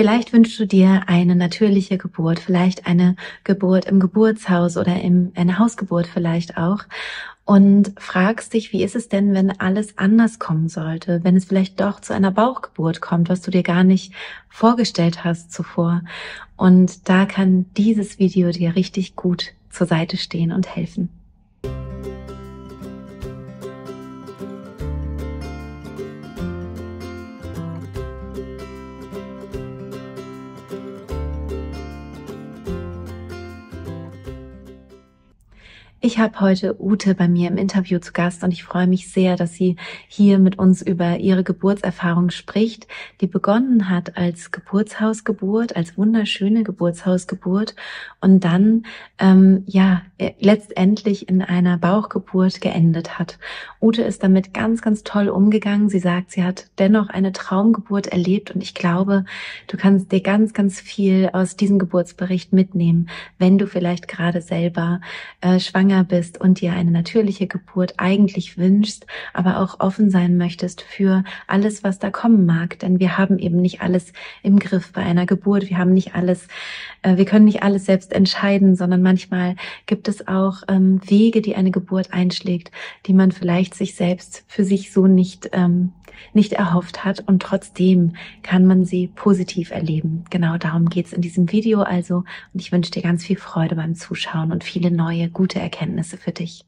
Vielleicht wünschst du dir eine natürliche Geburt, vielleicht eine Geburt im Geburtshaus oder im, eine Hausgeburt vielleicht auch und fragst dich, wie ist es denn, wenn alles anders kommen sollte, wenn es vielleicht doch zu einer Bauchgeburt kommt, was du dir gar nicht vorgestellt hast zuvor. Und da kann dieses Video dir richtig gut zur Seite stehen und helfen. Ich habe heute Ute bei mir im Interview zu Gast und ich freue mich sehr, dass sie hier mit uns über ihre Geburtserfahrung spricht, die begonnen hat als Geburtshausgeburt, als wunderschöne Geburtshausgeburt und dann ähm, ja äh, letztendlich in einer Bauchgeburt geendet hat. Ute ist damit ganz, ganz toll umgegangen. Sie sagt, sie hat dennoch eine Traumgeburt erlebt und ich glaube, du kannst dir ganz, ganz viel aus diesem Geburtsbericht mitnehmen, wenn du vielleicht gerade selber äh, schwanger schwanger bist und dir eine natürliche Geburt eigentlich wünschst, aber auch offen sein möchtest für alles, was da kommen mag. Denn wir haben eben nicht alles im Griff bei einer Geburt. Wir haben nicht alles, äh, wir können nicht alles selbst entscheiden, sondern manchmal gibt es auch ähm, Wege, die eine Geburt einschlägt, die man vielleicht sich selbst für sich so nicht ähm, nicht erhofft hat und trotzdem kann man sie positiv erleben. Genau darum geht's in diesem Video also und ich wünsche dir ganz viel Freude beim Zuschauen und viele neue, gute Erkenntnisse für dich.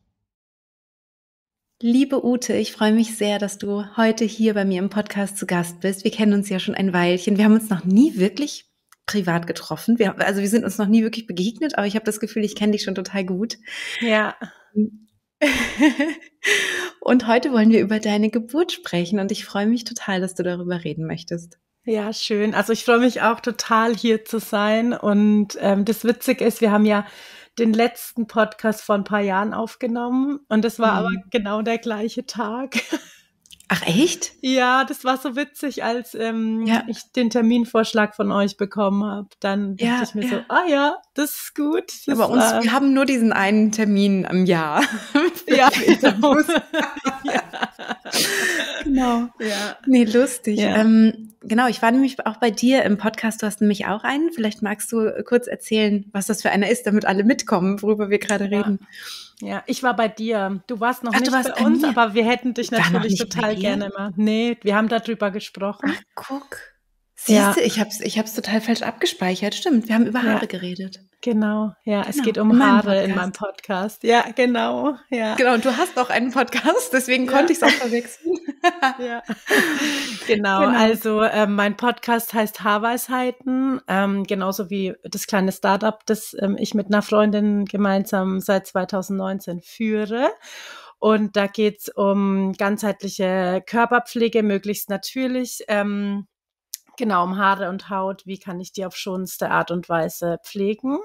Liebe Ute, ich freue mich sehr, dass du heute hier bei mir im Podcast zu Gast bist. Wir kennen uns ja schon ein Weilchen. Wir haben uns noch nie wirklich privat getroffen. Wir, also wir sind uns noch nie wirklich begegnet, aber ich habe das Gefühl, ich kenne dich schon total gut. Ja. Und heute wollen wir über deine Geburt sprechen und ich freue mich total, dass du darüber reden möchtest. Ja, schön. Also ich freue mich auch total hier zu sein. Und ähm, das Witzige ist, wir haben ja den letzten Podcast vor ein paar Jahren aufgenommen und das war mhm. aber genau der gleiche Tag. Ach echt? Ja, das war so witzig, als ähm, ja. ich den Terminvorschlag von euch bekommen habe. Dann dachte ja, ich mir ja. so, ah ja, das ist gut. Das Aber uns, wir haben nur diesen einen Termin am Jahr. ja, genau. ja. genau. Ja. Nee, lustig. Ähm, genau, ich war nämlich auch bei dir im Podcast. Du hast nämlich auch einen. Vielleicht magst du äh, kurz erzählen, was das für einer ist, damit alle mitkommen, worüber wir gerade reden. Ja, ich war bei dir. Du warst noch Ach, nicht warst bei uns, mir? aber wir hätten dich natürlich total gerne mal. Nee, wir haben darüber gesprochen. Ach, guck. Siehst du, ja. ich habe es ich hab's total falsch abgespeichert. Stimmt, wir haben über Haare ja. geredet. Genau, ja, genau. es geht um in Haare Podcast. in meinem Podcast. Ja, genau, ja. Genau, und du hast auch einen Podcast, deswegen ja. konnte ich es auch verwechseln. ja. Genau, genau. also äh, mein Podcast heißt Haarweisheiten, ähm, genauso wie das kleine Startup, das ähm, ich mit einer Freundin gemeinsam seit 2019 führe. Und da geht es um ganzheitliche Körperpflege, möglichst natürlich. Ähm, Genau, um Haare und Haut. Wie kann ich die auf schonste Art und Weise pflegen?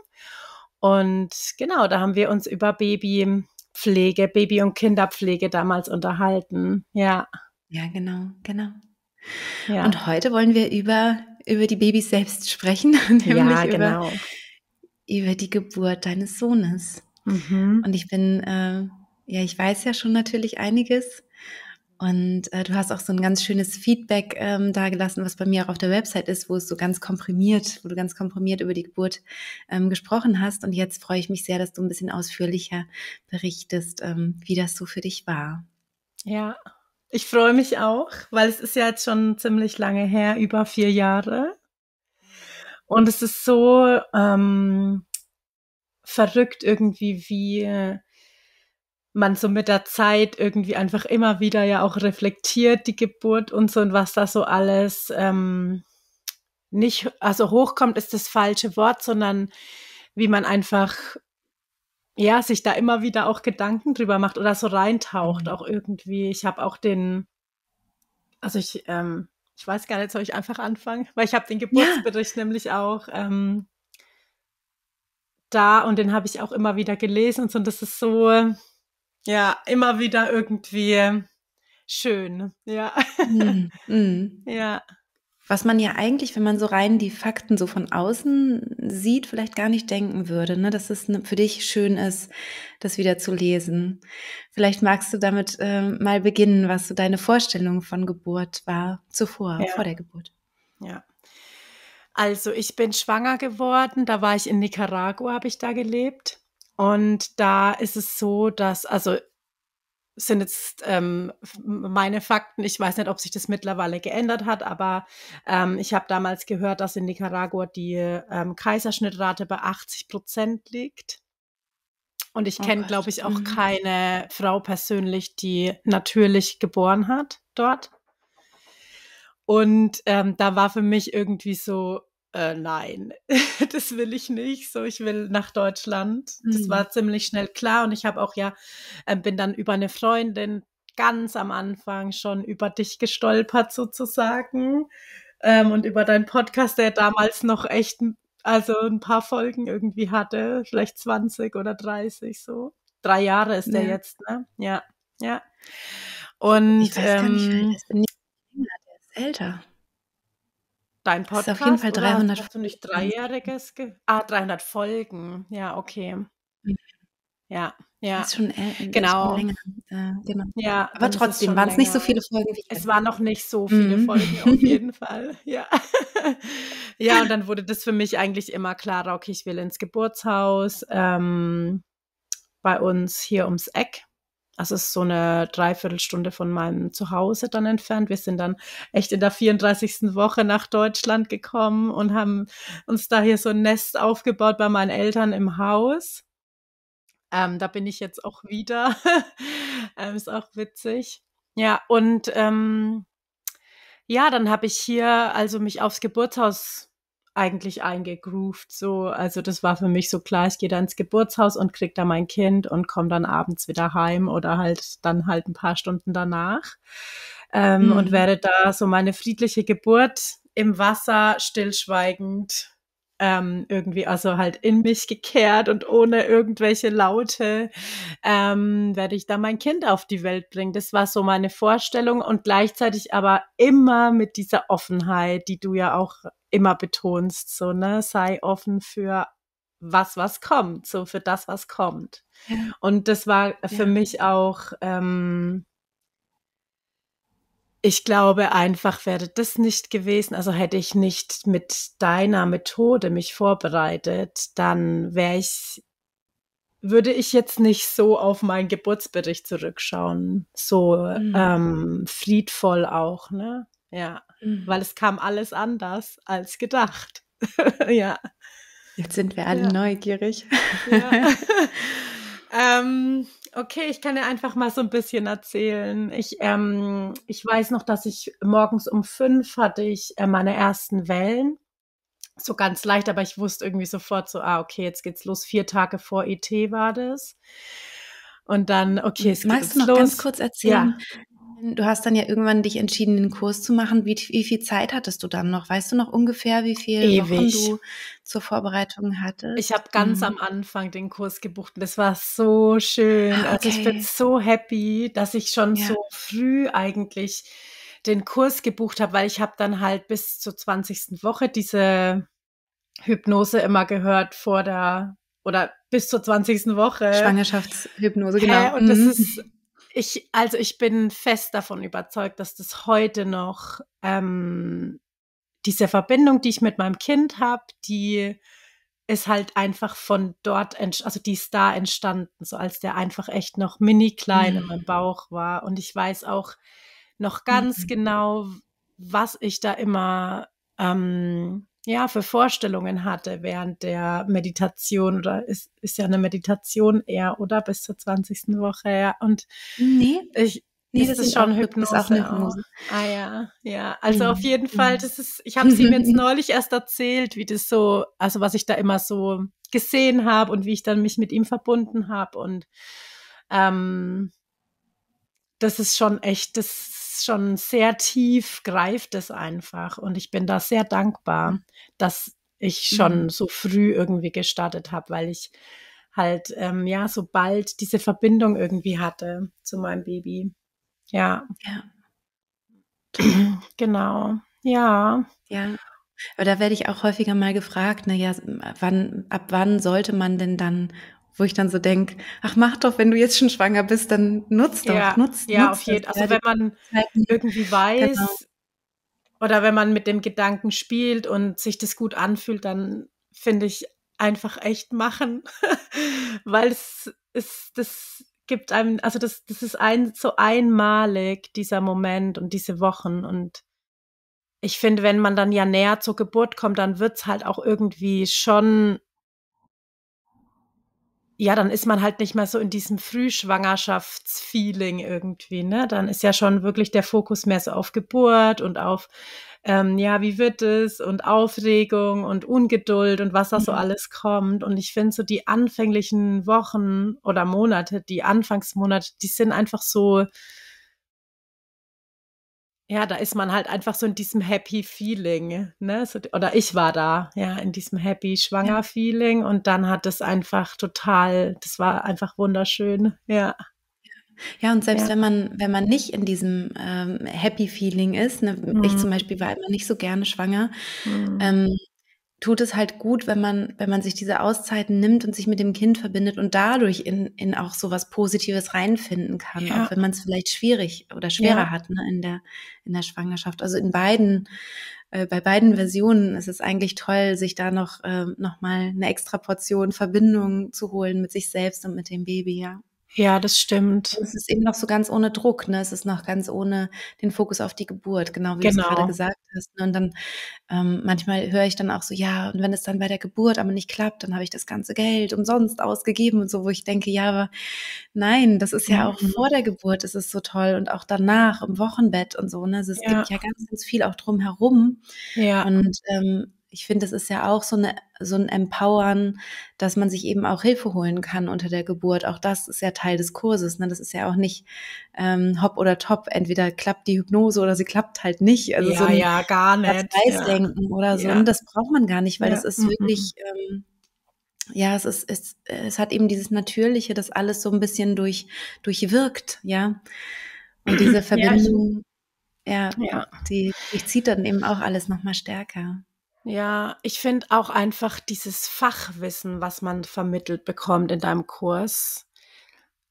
Und genau, da haben wir uns über Babypflege, Baby- und Kinderpflege damals unterhalten. Ja. Ja, genau, genau. Ja. Und heute wollen wir über, über die Babys selbst sprechen, nämlich ja, genau. über, über die Geburt deines Sohnes. Mhm. Und ich bin, äh, ja, ich weiß ja schon natürlich einiges und äh, du hast auch so ein ganz schönes Feedback ähm, dagelassen, was bei mir auch auf der Website ist, wo es so ganz komprimiert, wo du ganz komprimiert über die Geburt ähm, gesprochen hast. Und jetzt freue ich mich sehr, dass du ein bisschen ausführlicher berichtest, ähm, wie das so für dich war. Ja, ich freue mich auch, weil es ist ja jetzt schon ziemlich lange her, über vier Jahre. Und es ist so ähm, verrückt irgendwie, wie äh, man so mit der Zeit irgendwie einfach immer wieder ja auch reflektiert, die Geburt und so und was da so alles ähm, nicht, also hochkommt, ist das falsche Wort, sondern wie man einfach ja, sich da immer wieder auch Gedanken drüber macht oder so reintaucht, mhm. auch irgendwie. Ich habe auch den, also ich, ähm, ich weiß gar nicht, soll ich einfach anfangen? Weil ich habe den Geburtsbericht ja. nämlich auch ähm, da und den habe ich auch immer wieder gelesen und so. Und das ist so, ja, immer wieder irgendwie schön. Ja. Mhm. Mhm. Ja. Was man ja eigentlich, wenn man so rein die Fakten so von außen sieht, vielleicht gar nicht denken würde, ne? dass es ne, für dich schön ist, das wieder zu lesen. Vielleicht magst du damit äh, mal beginnen, was so deine Vorstellung von Geburt war zuvor, ja. vor der Geburt. Ja. Also ich bin schwanger geworden, da war ich in Nicaragua, habe ich da gelebt. Und da ist es so, dass, also sind jetzt ähm, meine Fakten. Ich weiß nicht, ob sich das mittlerweile geändert hat, aber ähm, ich habe damals gehört, dass in Nicaragua die ähm, Kaiserschnittrate bei 80 Prozent liegt. Und ich kenne, oh glaube ich, auch mhm. keine Frau persönlich, die natürlich geboren hat dort. Und ähm, da war für mich irgendwie so, äh, nein, das will ich nicht. So, ich will nach Deutschland. Mhm. Das hm. war ziemlich schnell klar. Und ich habe auch ja, äh, bin dann über eine Freundin ganz am Anfang schon über dich gestolpert sozusagen. Ähm, und über deinen Podcast, der damals noch echt, also ein paar Folgen irgendwie hatte, vielleicht 20 oder 30 so. Drei Jahre ist der ja. jetzt, ne? Ja, ja. Und ich weiß gar nicht, wie ähm das ist älter dein Podcast. Das ist auf jeden Fall 300. Also hast du nicht dreijähriges? ah, 300 Folgen. Ja, okay. Mhm. Ja, ja. Das ist schon äh, genau. Schon äh, genau. Ja, aber trotzdem waren es nicht so viele Folgen. Wie es waren noch nicht so viele mhm. Folgen auf jeden Fall. Ja. ja, und dann wurde das für mich eigentlich immer klarer. Okay, ich will ins Geburtshaus ähm, bei uns hier ums Eck das also ist so eine Dreiviertelstunde von meinem Zuhause dann entfernt. Wir sind dann echt in der 34. Woche nach Deutschland gekommen und haben uns da hier so ein Nest aufgebaut bei meinen Eltern im Haus. Ähm, da bin ich jetzt auch wieder. ähm, ist auch witzig. Ja, und ähm, ja, dann habe ich hier also mich aufs Geburtshaus eigentlich eingegroovt. So, also das war für mich so klar, ich gehe da ins Geburtshaus und krieg da mein Kind und komme dann abends wieder heim oder halt dann halt ein paar Stunden danach. Ähm, mhm. Und werde da so meine friedliche Geburt im Wasser stillschweigend ähm, irgendwie, also halt in mich gekehrt und ohne irgendwelche Laute ähm, werde ich da mein Kind auf die Welt bringen. Das war so meine Vorstellung und gleichzeitig aber immer mit dieser Offenheit, die du ja auch immer betonst, so, ne, sei offen für was, was kommt, so für das, was kommt. Ja. Und das war für ja. mich auch ähm, ich glaube, einfach wäre das nicht gewesen. Also hätte ich nicht mit deiner Methode mich vorbereitet, dann wäre ich, würde ich jetzt nicht so auf meinen Geburtsbericht zurückschauen. So mhm. ähm, friedvoll auch, ne? Ja. Mhm. Weil es kam alles anders als gedacht. ja. Jetzt sind wir alle ja. neugierig. Ja. ähm, okay, ich kann dir einfach mal so ein bisschen erzählen. Ich, ähm, ich weiß noch, dass ich morgens um fünf hatte ich äh, meine ersten Wellen. So ganz leicht, aber ich wusste irgendwie sofort so, ah, okay, jetzt geht's los. Vier Tage vor ET war das. Und dann, okay, es geht los. Magst du noch ganz kurz erzählen, ja du hast dann ja irgendwann dich entschieden, den Kurs zu machen. Wie, wie viel Zeit hattest du dann noch? Weißt du noch ungefähr, wie viel Ewig. Wochen du zur Vorbereitung hattest? Ich habe ganz mhm. am Anfang den Kurs gebucht und das war so schön. Ah, okay. Also ich bin so happy, dass ich schon ja. so früh eigentlich den Kurs gebucht habe, weil ich habe dann halt bis zur 20. Woche diese Hypnose immer gehört vor der oder bis zur 20. Woche. Schwangerschaftshypnose, genau. Hä? Und das mhm. ist ich, also ich bin fest davon überzeugt, dass das heute noch ähm, diese Verbindung, die ich mit meinem Kind habe, die ist halt einfach von dort, also die ist da entstanden, so als der einfach echt noch mini klein mhm. in meinem mm. Bauch war. Und ich weiß auch noch ganz mhm. genau, was ich da immer ähm, ja, für Vorstellungen hatte während der Meditation oder ist, ist ja eine Meditation eher, oder? Bis zur 20. Woche, ja. Und nee. ich, Nee, das, das ist schon auch, Hypnose. auch Hypnose. Auch. Ah ja, ja. Also mhm. auf jeden Fall, mhm. das ist, ich habe es ihm jetzt neulich erst erzählt, wie das so, also was ich da immer so gesehen habe und wie ich dann mich mit ihm verbunden habe. Und ähm, das ist schon echt, das schon sehr tief, greift es einfach. Und ich bin da sehr dankbar, dass ich schon mhm. so früh irgendwie gestartet habe, weil ich halt, ähm, ja, sobald diese Verbindung irgendwie hatte zu meinem Baby. Ja. ja. genau. Ja. Ja. Aber da werde ich auch häufiger mal gefragt, naja, ne, wann, ab wann sollte man denn dann wo ich dann so denk, ach mach doch, wenn du jetzt schon schwanger bist, dann nutzt doch, ja, nutz, ja, nutz auf jeden. Fall. Also wenn man irgendwie weiß genau. oder wenn man mit dem Gedanken spielt und sich das gut anfühlt, dann finde ich einfach echt machen, weil es ist das gibt einem, also das, das ist ein, so einmalig, dieser Moment und diese Wochen. Und ich finde, wenn man dann ja näher zur Geburt kommt, dann wird es halt auch irgendwie schon ja, dann ist man halt nicht mehr so in diesem Frühschwangerschaftsfeeling irgendwie, ne? Dann ist ja schon wirklich der Fokus mehr so auf Geburt und auf, ähm, ja, wie wird es und Aufregung und Ungeduld und was da so mhm. alles kommt. Und ich finde so die anfänglichen Wochen oder Monate, die Anfangsmonate, die sind einfach so, ja, da ist man halt einfach so in diesem Happy Feeling, ne? So, oder ich war da, ja, in diesem Happy Schwanger Feeling und dann hat es einfach total, das war einfach wunderschön, ja. Ja, und selbst ja. wenn man, wenn man nicht in diesem ähm, Happy Feeling ist, ne, mhm. ich zum Beispiel war immer nicht so gerne schwanger, mhm. ähm, tut es halt gut, wenn man, wenn man sich diese Auszeiten nimmt und sich mit dem Kind verbindet und dadurch in, in auch so was Positives reinfinden kann, ja. auch wenn man es vielleicht schwierig oder schwerer ja. hat ne, in, der, in der Schwangerschaft. Also in beiden, äh, bei beiden Versionen ist es eigentlich toll, sich da noch, äh, noch mal eine extra Portion Verbindung zu holen mit sich selbst und mit dem Baby, ja. Ja, das stimmt. es ist eben noch so ganz ohne Druck, ne? Es ist noch ganz ohne den Fokus auf die Geburt, genau wie genau. du gerade gesagt hast. Ne? Und dann ähm, manchmal höre ich dann auch so, ja, und wenn es dann bei der Geburt aber nicht klappt, dann habe ich das ganze Geld umsonst ausgegeben und so, wo ich denke, ja, aber nein, das ist ja auch mhm. vor der Geburt, ist es so toll und auch danach im Wochenbett und so, ne? Also es ja. gibt ja ganz, ganz viel auch drumherum. Ja. Und ähm, ich finde, das ist ja auch so, eine, so ein Empowern, dass man sich eben auch Hilfe holen kann unter der Geburt. Auch das ist ja Teil des Kurses. Ne? Das ist ja auch nicht ähm, hopp oder top. Entweder klappt die Hypnose oder sie klappt halt nicht. Also ja, so ein ja, gar nicht. Weißdenken ja. oder so. Ja. Und das braucht man gar nicht, weil ja. das ist mhm. wirklich. Mhm. Ähm, ja, es ist, es, es hat eben dieses Natürliche, das alles so ein bisschen durch, durchwirkt, ja. Und diese Verbindung, ja, ja, ja, die zieht dann eben auch alles nochmal stärker. Ja, ich finde auch einfach dieses Fachwissen, was man vermittelt bekommt in deinem Kurs.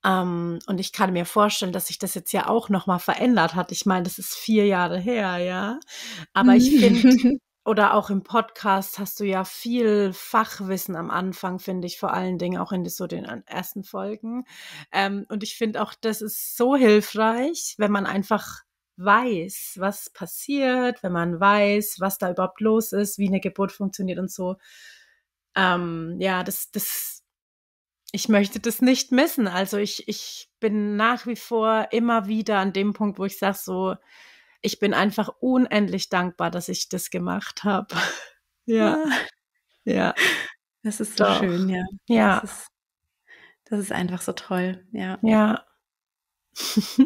Ähm, und ich kann mir vorstellen, dass sich das jetzt ja auch nochmal verändert hat. Ich meine, das ist vier Jahre her, ja. Aber ich finde, mhm. oder auch im Podcast hast du ja viel Fachwissen am Anfang, finde ich, vor allen Dingen auch in so den ersten Folgen. Ähm, und ich finde auch, das ist so hilfreich, wenn man einfach weiß, was passiert, wenn man weiß, was da überhaupt los ist, wie eine Geburt funktioniert und so. Ähm, ja, das, das, ich möchte das nicht missen. Also ich, ich bin nach wie vor immer wieder an dem Punkt, wo ich sage so, ich bin einfach unendlich dankbar, dass ich das gemacht habe. ja. Ja. Das ist so Doch. schön, ja. Ja. Das ist, das ist einfach so toll, ja. Ja.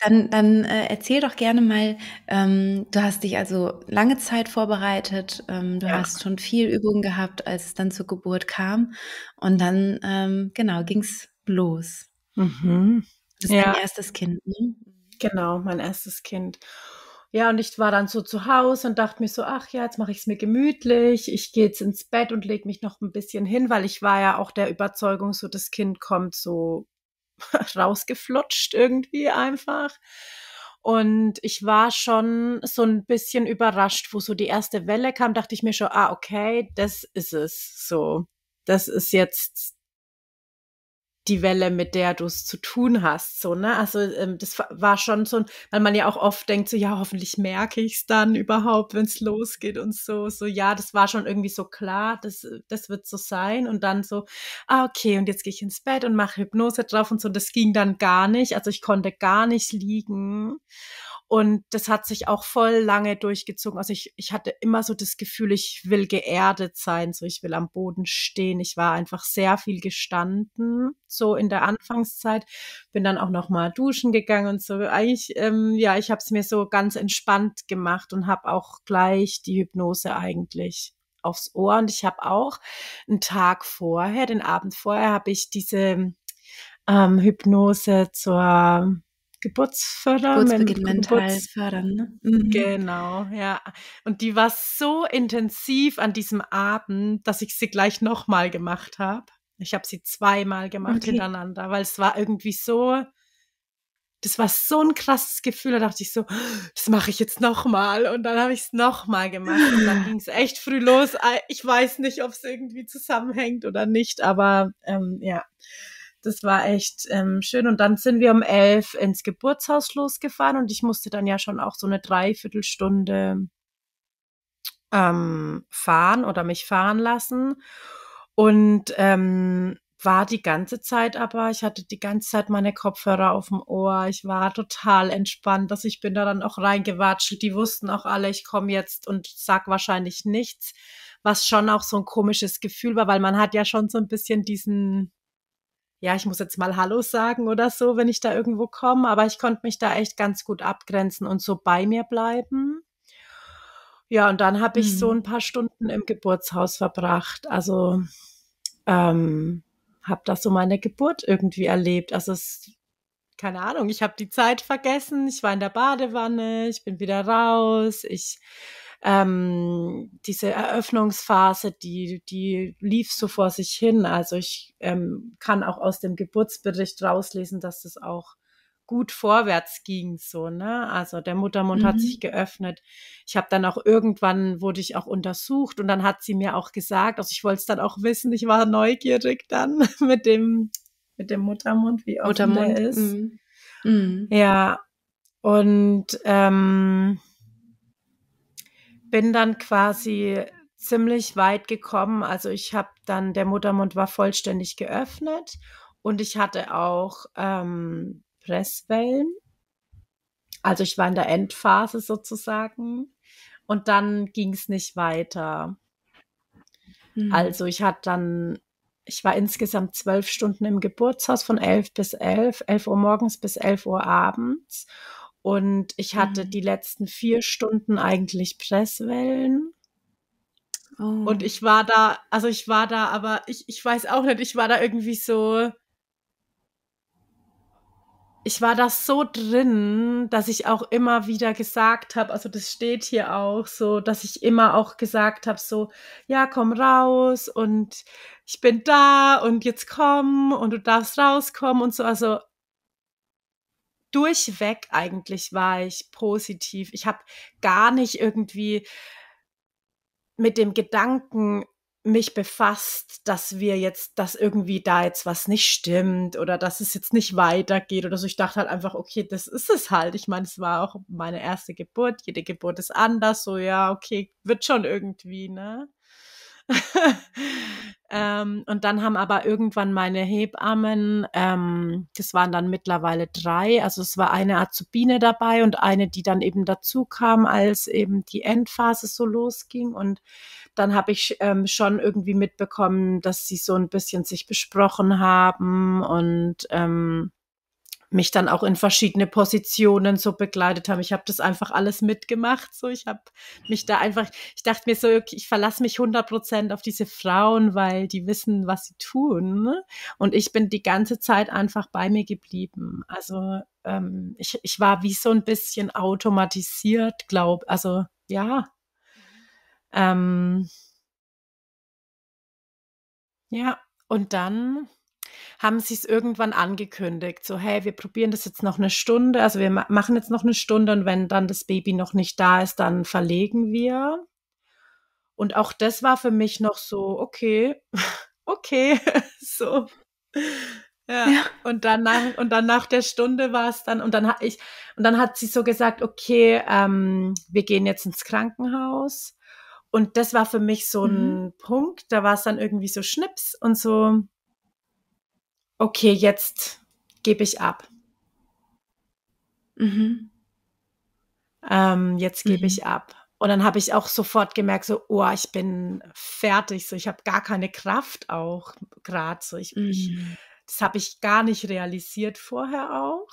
Dann, dann äh, erzähl doch gerne mal, ähm, du hast dich also lange Zeit vorbereitet, ähm, du ja. hast schon viel Übung gehabt, als es dann zur Geburt kam. Und dann, ähm, genau, ging es los. Mhm. Das ist ja. dein erstes Kind. Ne? Genau, mein erstes Kind. Ja, und ich war dann so zu Hause und dachte mir so, ach ja, jetzt mache ich es mir gemütlich. Ich gehe jetzt ins Bett und lege mich noch ein bisschen hin, weil ich war ja auch der Überzeugung, so das Kind kommt so rausgeflutscht irgendwie einfach. Und ich war schon so ein bisschen überrascht, wo so die erste Welle kam, dachte ich mir schon, ah, okay, das ist es so. Das ist jetzt die Welle, mit der du es zu tun hast. So, ne? Also ähm, das war schon so, weil man ja auch oft denkt, so ja, hoffentlich merke ich es dann überhaupt, wenn es losgeht und so. So, ja, das war schon irgendwie so klar, das, äh, das wird so sein. Und dann so, ah, okay, und jetzt gehe ich ins Bett und mache Hypnose drauf und so. Das ging dann gar nicht. Also ich konnte gar nicht liegen. Und das hat sich auch voll lange durchgezogen. Also ich, ich hatte immer so das Gefühl, ich will geerdet sein, so ich will am Boden stehen. Ich war einfach sehr viel gestanden, so in der Anfangszeit. Bin dann auch noch mal duschen gegangen und so. Eigentlich, ähm, ja, ich habe es mir so ganz entspannt gemacht und habe auch gleich die Hypnose eigentlich aufs Ohr. Und ich habe auch einen Tag vorher, den Abend vorher, habe ich diese ähm, Hypnose zur Geburtsfördern. Geburtsbeginn men mental Geburts fördern. Ne? Mhm. Genau, ja. Und die war so intensiv an diesem Abend, dass ich sie gleich nochmal gemacht habe. Ich habe sie zweimal gemacht okay. hintereinander, weil es war irgendwie so, das war so ein krasses Gefühl. Da dachte ich so, das mache ich jetzt nochmal. Und dann habe ich es nochmal gemacht. Und dann ging es echt früh los. Ich weiß nicht, ob es irgendwie zusammenhängt oder nicht, aber ähm, ja das war echt ähm, schön. Und dann sind wir um elf ins Geburtshaus losgefahren und ich musste dann ja schon auch so eine Dreiviertelstunde ähm, fahren oder mich fahren lassen. Und ähm, war die ganze Zeit aber, ich hatte die ganze Zeit meine Kopfhörer auf dem Ohr. Ich war total entspannt, dass ich bin da dann auch reingewatscht. Die wussten auch alle, ich komme jetzt und sag wahrscheinlich nichts, was schon auch so ein komisches Gefühl war, weil man hat ja schon so ein bisschen diesen ja, ich muss jetzt mal Hallo sagen oder so, wenn ich da irgendwo komme. Aber ich konnte mich da echt ganz gut abgrenzen und so bei mir bleiben. Ja, und dann habe ich mhm. so ein paar Stunden im Geburtshaus verbracht. Also ähm, habe das so meine Geburt irgendwie erlebt. Also es, keine Ahnung, ich habe die Zeit vergessen. Ich war in der Badewanne, ich bin wieder raus, ich ähm, diese Eröffnungsphase, die, die lief so vor sich hin. Also ich ähm, kann auch aus dem Geburtsbericht rauslesen, dass es das auch gut vorwärts ging so ne also der Muttermund mhm. hat sich geöffnet ich habe dann auch irgendwann wurde ich auch untersucht und dann hat sie mir auch gesagt also ich wollte es dann auch wissen ich war neugierig dann mit dem mit dem Muttermund wie offen Muttermund. der ist mhm. Mhm. ja und ähm, bin dann quasi ziemlich weit gekommen. Also ich habe dann, der Muttermund war vollständig geöffnet und ich hatte auch ähm, Presswellen. Also ich war in der Endphase sozusagen und dann ging es nicht weiter. Mhm. Also ich hatte dann, ich war insgesamt zwölf Stunden im Geburtshaus von elf bis elf, elf Uhr morgens bis elf Uhr abends und ich hatte mhm. die letzten vier Stunden eigentlich Presswellen. Oh. Und ich war da, also ich war da, aber ich, ich weiß auch nicht, ich war da irgendwie so. Ich war da so drin, dass ich auch immer wieder gesagt habe, also das steht hier auch so, dass ich immer auch gesagt habe, so, ja, komm raus und ich bin da und jetzt komm und du darfst rauskommen und so. Also durchweg eigentlich war ich positiv. Ich habe gar nicht irgendwie mit dem Gedanken mich befasst, dass wir jetzt, dass irgendwie da jetzt was nicht stimmt oder dass es jetzt nicht weitergeht oder so. Ich dachte halt einfach, okay, das ist es halt. Ich meine, es war auch meine erste Geburt. Jede Geburt ist anders. So, ja, okay, wird schon irgendwie, ne? ähm, und dann haben aber irgendwann meine Hebammen, ähm, das waren dann mittlerweile drei, also es war eine Azubine dabei und eine, die dann eben dazu kam, als eben die Endphase so losging. Und dann habe ich ähm, schon irgendwie mitbekommen, dass sie so ein bisschen sich besprochen haben und ähm, mich dann auch in verschiedene Positionen so begleitet haben. Ich habe das einfach alles mitgemacht. So, ich habe mich da einfach, ich dachte mir so, okay, ich verlasse mich 100 Prozent auf diese Frauen, weil die wissen, was sie tun. Ne? Und ich bin die ganze Zeit einfach bei mir geblieben. Also ähm, ich, ich war wie so ein bisschen automatisiert, glaube Also ja. Mhm. Ähm, ja, und dann haben sie es irgendwann angekündigt, so hey, wir probieren das jetzt noch eine Stunde, also wir machen jetzt noch eine Stunde und wenn dann das Baby noch nicht da ist, dann verlegen wir. Und auch das war für mich noch so, okay, okay, so. Ja. ja. Und dann nach, und dann nach der Stunde war es dann, und dann hat ich, und dann hat sie so gesagt, okay, ähm, wir gehen jetzt ins Krankenhaus. Und das war für mich so ein mhm. Punkt, da war es dann irgendwie so Schnips und so, okay, jetzt gebe ich ab. Mhm. Ähm, jetzt gebe mhm. ich ab. Und dann habe ich auch sofort gemerkt, so, oh, ich bin fertig, so, ich habe gar keine Kraft auch gerade, so, ich, mhm. ich das habe ich gar nicht realisiert vorher auch.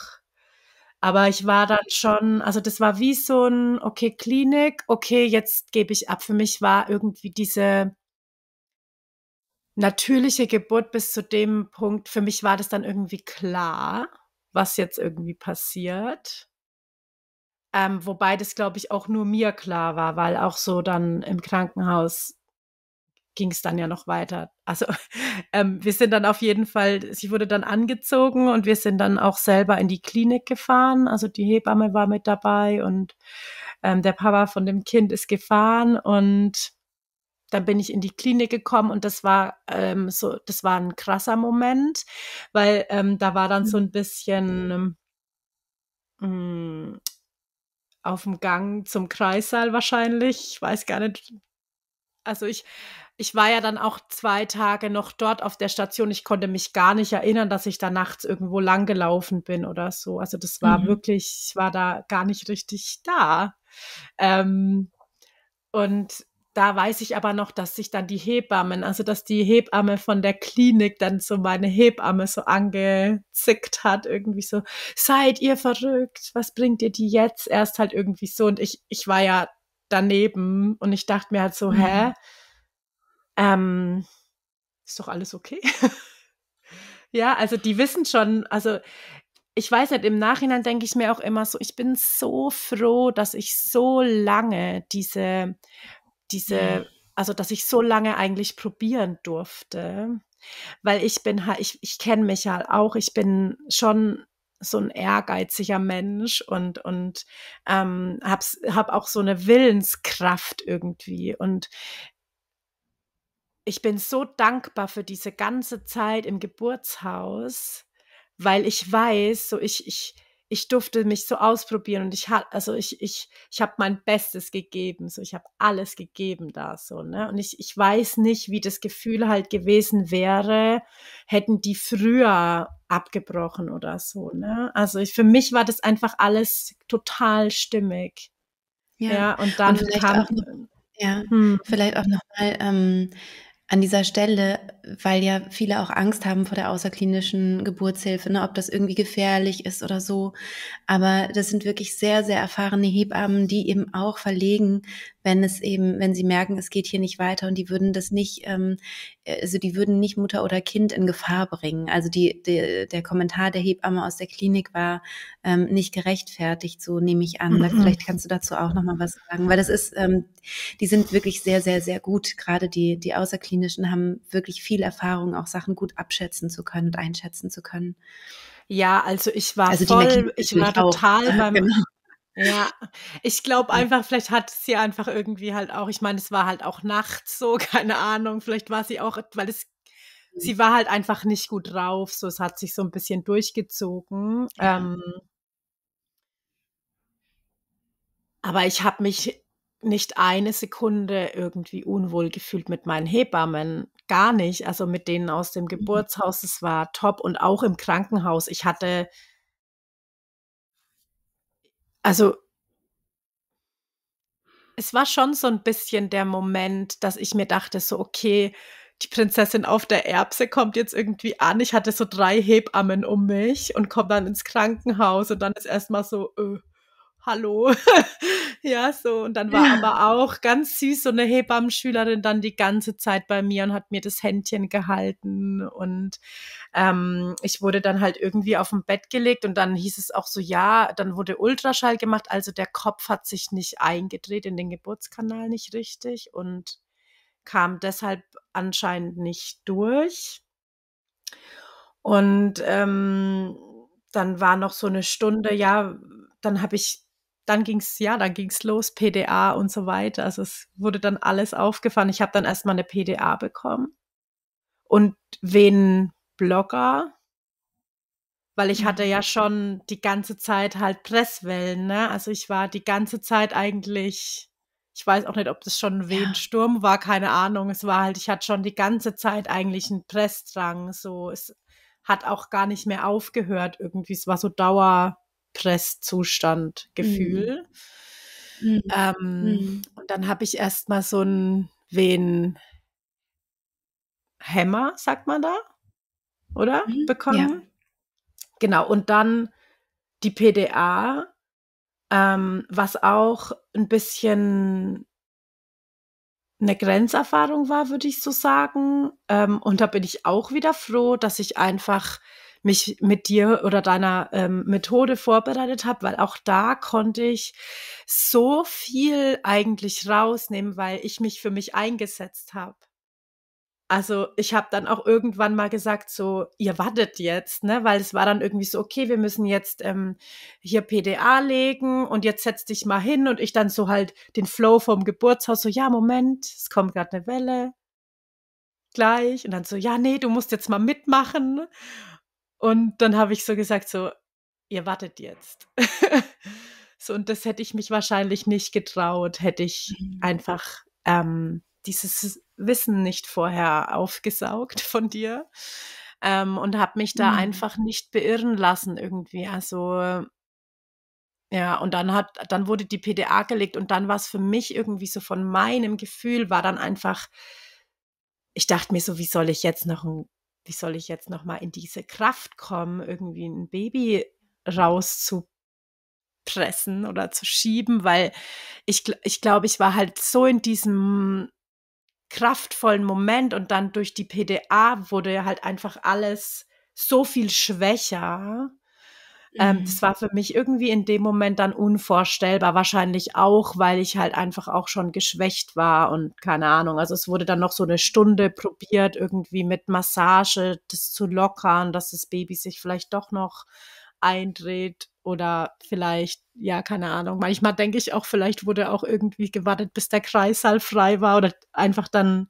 Aber ich war dann schon, also das war wie so ein, okay, Klinik, okay, jetzt gebe ich ab. Für mich war irgendwie diese natürliche Geburt bis zu dem Punkt, für mich war das dann irgendwie klar, was jetzt irgendwie passiert. Ähm, wobei das, glaube ich, auch nur mir klar war, weil auch so dann im Krankenhaus ging es dann ja noch weiter. Also ähm, wir sind dann auf jeden Fall, sie wurde dann angezogen und wir sind dann auch selber in die Klinik gefahren. Also die Hebamme war mit dabei und ähm, der Papa von dem Kind ist gefahren und dann bin ich in die Klinik gekommen und das war ähm, so, das war ein krasser Moment, weil ähm, da war dann so mhm. ein bisschen ähm, auf dem Gang zum Kreissaal wahrscheinlich, ich weiß gar nicht. Also ich, ich war ja dann auch zwei Tage noch dort auf der Station. Ich konnte mich gar nicht erinnern, dass ich da nachts irgendwo lang gelaufen bin oder so. Also das war mhm. wirklich, ich war da gar nicht richtig da. Ähm, und da weiß ich aber noch, dass sich dann die Hebammen, also dass die Hebamme von der Klinik dann so meine Hebamme so angezickt hat, irgendwie so, seid ihr verrückt, was bringt ihr die jetzt erst halt irgendwie so? Und ich, ich war ja daneben und ich dachte mir halt so, hä? Mhm. Ähm, ist doch alles okay? ja, also die wissen schon, also ich weiß nicht, halt, im Nachhinein denke ich mir auch immer so, ich bin so froh, dass ich so lange diese diese, mhm. also dass ich so lange eigentlich probieren durfte, weil ich bin halt, ich, ich kenne mich halt auch, ich bin schon so ein ehrgeiziger Mensch und und ähm, hab's, hab auch so eine Willenskraft irgendwie und ich bin so dankbar für diese ganze Zeit im Geburtshaus, weil ich weiß, so ich ich ich durfte mich so ausprobieren und ich hatte, also ich, ich, ich habe mein Bestes gegeben, so ich habe alles gegeben da so, ne? Und ich, ich weiß nicht, wie das Gefühl halt gewesen wäre, hätten die früher abgebrochen oder so, ne? Also ich, für mich war das einfach alles total stimmig. Ja, ja und dann und kam. Auch, äh, ja, hm. vielleicht auch nochmal, ähm, an dieser Stelle, weil ja viele auch Angst haben vor der außerklinischen Geburtshilfe, ne, ob das irgendwie gefährlich ist oder so. Aber das sind wirklich sehr, sehr erfahrene Hebammen, die eben auch verlegen, wenn es eben, wenn sie merken, es geht hier nicht weiter und die würden das nicht, ähm, äh, also die würden nicht Mutter oder Kind in Gefahr bringen. Also die, die der Kommentar der Hebamme aus der Klinik war ähm, nicht gerechtfertigt, so nehme ich an. Mhm. Vielleicht kannst du dazu auch nochmal was sagen, weil das ist, ähm, die sind wirklich sehr, sehr, sehr gut. Gerade die, die Außerklinischen haben wirklich viel Erfahrung, auch Sachen gut abschätzen zu können und einschätzen zu können. Ja, also ich war also voll, ich war total auch. beim, genau. Ja, ich glaube hm. einfach, vielleicht hat sie einfach irgendwie halt auch, ich meine, es war halt auch nachts so, keine Ahnung, vielleicht war sie auch, weil es, sie hm. war halt einfach nicht gut drauf, so, es hat sich so ein bisschen durchgezogen. Ähm, aber ich habe mich nicht eine Sekunde irgendwie unwohl gefühlt mit meinen Hebammen. Gar nicht. Also mit denen aus dem hm. Geburtshaus, es war top. Und auch im Krankenhaus. Ich hatte, also es war schon so ein bisschen der Moment, dass ich mir dachte, so, okay, die Prinzessin auf der Erbse kommt jetzt irgendwie an. Ich hatte so drei Hebammen um mich und komme dann ins Krankenhaus und dann ist erstmal so, äh, hallo. ja, so. Und dann war ja. aber auch ganz süß so eine Hebammenschülerin dann die ganze Zeit bei mir und hat mir das Händchen gehalten. Und ähm, ich wurde dann halt irgendwie auf dem Bett gelegt und dann hieß es auch so, ja, dann wurde Ultraschall gemacht. Also der Kopf hat sich nicht eingedreht in den Geburtskanal nicht richtig und kam deshalb anscheinend nicht durch. Und ähm, dann war noch so eine Stunde, ja, dann habe ich dann es, ja, dann ging es los, PDA und so weiter. Also es wurde dann alles aufgefahren. Ich habe dann erstmal eine PDA bekommen und wen Blogger, weil ich hatte ja mhm. schon die ganze Zeit halt Presswellen, ne? Also ich war die ganze Zeit eigentlich, ich weiß auch nicht, ob das schon wen Sturm war, keine Ahnung. Es war halt, ich hatte schon die ganze Zeit eigentlich einen Pressdrang, so es hat auch gar nicht mehr aufgehört irgendwie. Es war so Dauer Presszustand-Gefühl. Mhm. mhm. Ähm, mhm. Und dann habe ich erstmal so ein wen Hämmer, sagt man da, oder? Mhm. Bekommen. Ja. Genau, und dann die PDA, ähm, was auch ein bisschen eine Grenzerfahrung war, würde ich so sagen. Ähm, und da bin ich auch wieder froh, dass ich einfach mich mit dir oder deiner ähm, Methode vorbereitet habe, weil auch da konnte ich so viel eigentlich rausnehmen, weil ich mich für mich eingesetzt habe. Also ich habe dann auch irgendwann mal gesagt, so, ihr wartet jetzt, ne? Weil es war dann irgendwie so, okay, wir müssen jetzt ähm, hier PDA legen und jetzt setz dich mal hin und ich dann so halt den Flow vom Geburtshaus, so, ja, Moment, es kommt gerade eine Welle. Gleich. Und dann so, ja, nee, du musst jetzt mal mitmachen. Ne? Und dann habe ich so gesagt, so, ihr wartet jetzt. so, und das hätte ich mich wahrscheinlich nicht getraut, hätte ich mhm. einfach ähm, dieses Wissen nicht vorher aufgesaugt von dir. Ähm, und habe mich da mhm. einfach nicht beirren lassen irgendwie. Also ja, und dann hat, dann wurde die PDA gelegt und dann war es für mich irgendwie so von meinem Gefühl, war dann einfach, ich dachte mir so, wie soll ich jetzt noch ein wie soll ich jetzt nochmal in diese Kraft kommen, irgendwie ein Baby rauszupressen oder zu schieben, weil ich, ich glaube, ich war halt so in diesem kraftvollen Moment und dann durch die PDA wurde halt einfach alles so viel schwächer ähm, mhm. das war für mich irgendwie in dem Moment dann unvorstellbar, wahrscheinlich auch, weil ich halt einfach auch schon geschwächt war und keine Ahnung. Also es wurde dann noch so eine Stunde probiert, irgendwie mit Massage das zu lockern, dass das Baby sich vielleicht doch noch eindreht oder vielleicht, ja, keine Ahnung. Manchmal denke ich auch, vielleicht wurde auch irgendwie gewartet, bis der Kreissaal frei war oder einfach dann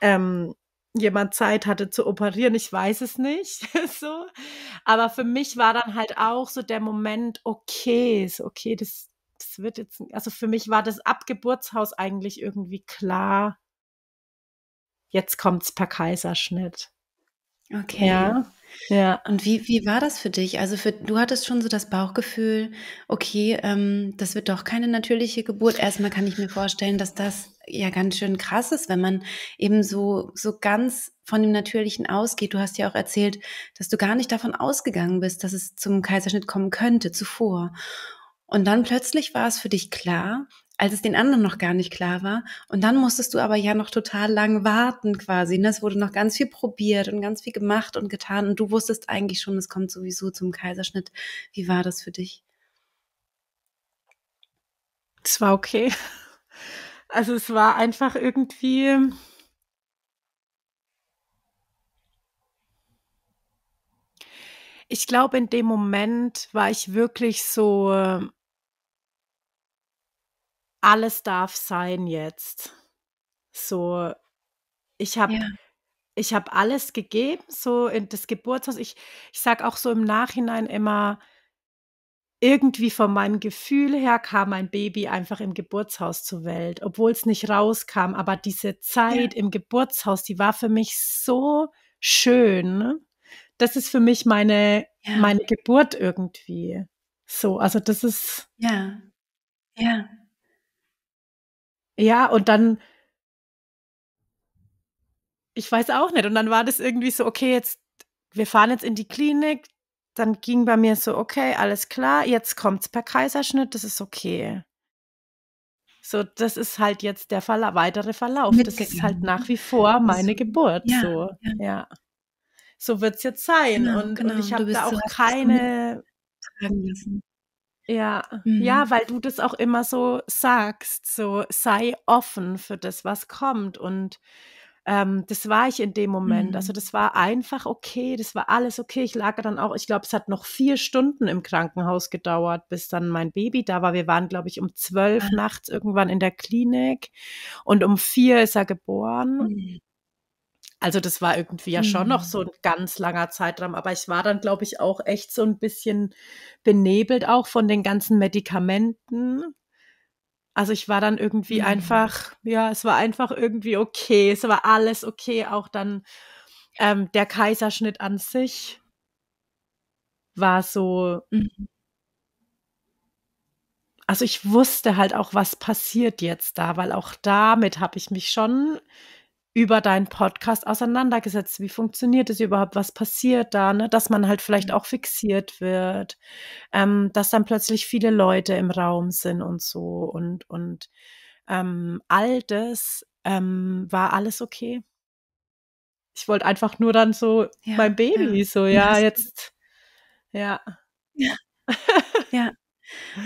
ähm, jemand Zeit hatte zu operieren. Ich weiß es nicht. so. Aber für mich war dann halt auch so der Moment, okay, so okay, das, das wird jetzt, also für mich war das Abgeburtshaus eigentlich irgendwie klar. Jetzt kommt's per Kaiserschnitt. Okay. Ja. Ja. Und wie, wie war das für dich? Also für, du hattest schon so das Bauchgefühl, okay, ähm, das wird doch keine natürliche Geburt. Erstmal kann ich mir vorstellen, dass das ja ganz schön krass ist, wenn man eben so, so ganz von dem Natürlichen ausgeht. Du hast ja auch erzählt, dass du gar nicht davon ausgegangen bist, dass es zum Kaiserschnitt kommen könnte zuvor. Und dann plötzlich war es für dich klar, als es den anderen noch gar nicht klar war. Und dann musstest du aber ja noch total lang warten quasi. Ne? es wurde noch ganz viel probiert und ganz viel gemacht und getan. Und du wusstest eigentlich schon, es kommt sowieso zum Kaiserschnitt. Wie war das für dich? Es war okay. Also es war einfach irgendwie. Ich glaube, in dem Moment war ich wirklich so alles darf sein jetzt. So, ich habe ja. ich habe alles gegeben, so in das Geburtshaus. Ich, ich sage auch so im Nachhinein immer, irgendwie von meinem Gefühl her kam mein Baby einfach im Geburtshaus zur Welt, obwohl es nicht rauskam. Aber diese Zeit ja. im Geburtshaus, die war für mich so schön. Das ist für mich meine, ja. meine Geburt irgendwie. So, also das ist. Ja. Ja. Ja, und dann, ich weiß auch nicht. Und dann war das irgendwie so, okay, jetzt, wir fahren jetzt in die Klinik. Dann ging bei mir so, okay, alles klar, jetzt kommt's per Kaiserschnitt, das ist okay. So, das ist halt jetzt der Verla weitere Verlauf. Das ist halt nach wie vor meine Geburt. Ja, so, ja. ja. So wird's jetzt sein. Genau, und, genau. und, ich habe da auch keine. Ja, mhm. ja, weil du das auch immer so sagst, so sei offen für das, was kommt. Und ähm, das war ich in dem Moment. Also mhm. Also das war einfach okay, das war alles okay. Ich lag dann auch, ich glaube, es hat noch vier Stunden im Krankenhaus gedauert, bis dann mein Baby da war. Wir waren, glaube ich, um zwölf mhm. nachts irgendwann in der Klinik und um vier ist er geboren. Mhm. Also das war irgendwie ja schon noch mhm. so ein ganz langer Zeitraum, aber ich war dann, glaube ich, auch echt so ein bisschen benebelt auch von den ganzen Medikamenten. Also ich war dann irgendwie mhm. einfach, ja, es war einfach irgendwie okay, es war alles okay, auch dann ähm, der Kaiserschnitt an sich war so, mhm. also ich wusste halt auch, was passiert jetzt da, weil auch damit habe ich mich schon über deinen Podcast auseinandergesetzt. Wie funktioniert es überhaupt? Was passiert da? Ne? Dass man halt vielleicht mhm. auch fixiert wird, ähm, dass dann plötzlich viele Leute im Raum sind und so und und ähm, all das ähm, war alles okay. Ich wollte einfach nur dann so ja, mein Baby, ja. so ja jetzt, ja. Ja. ja.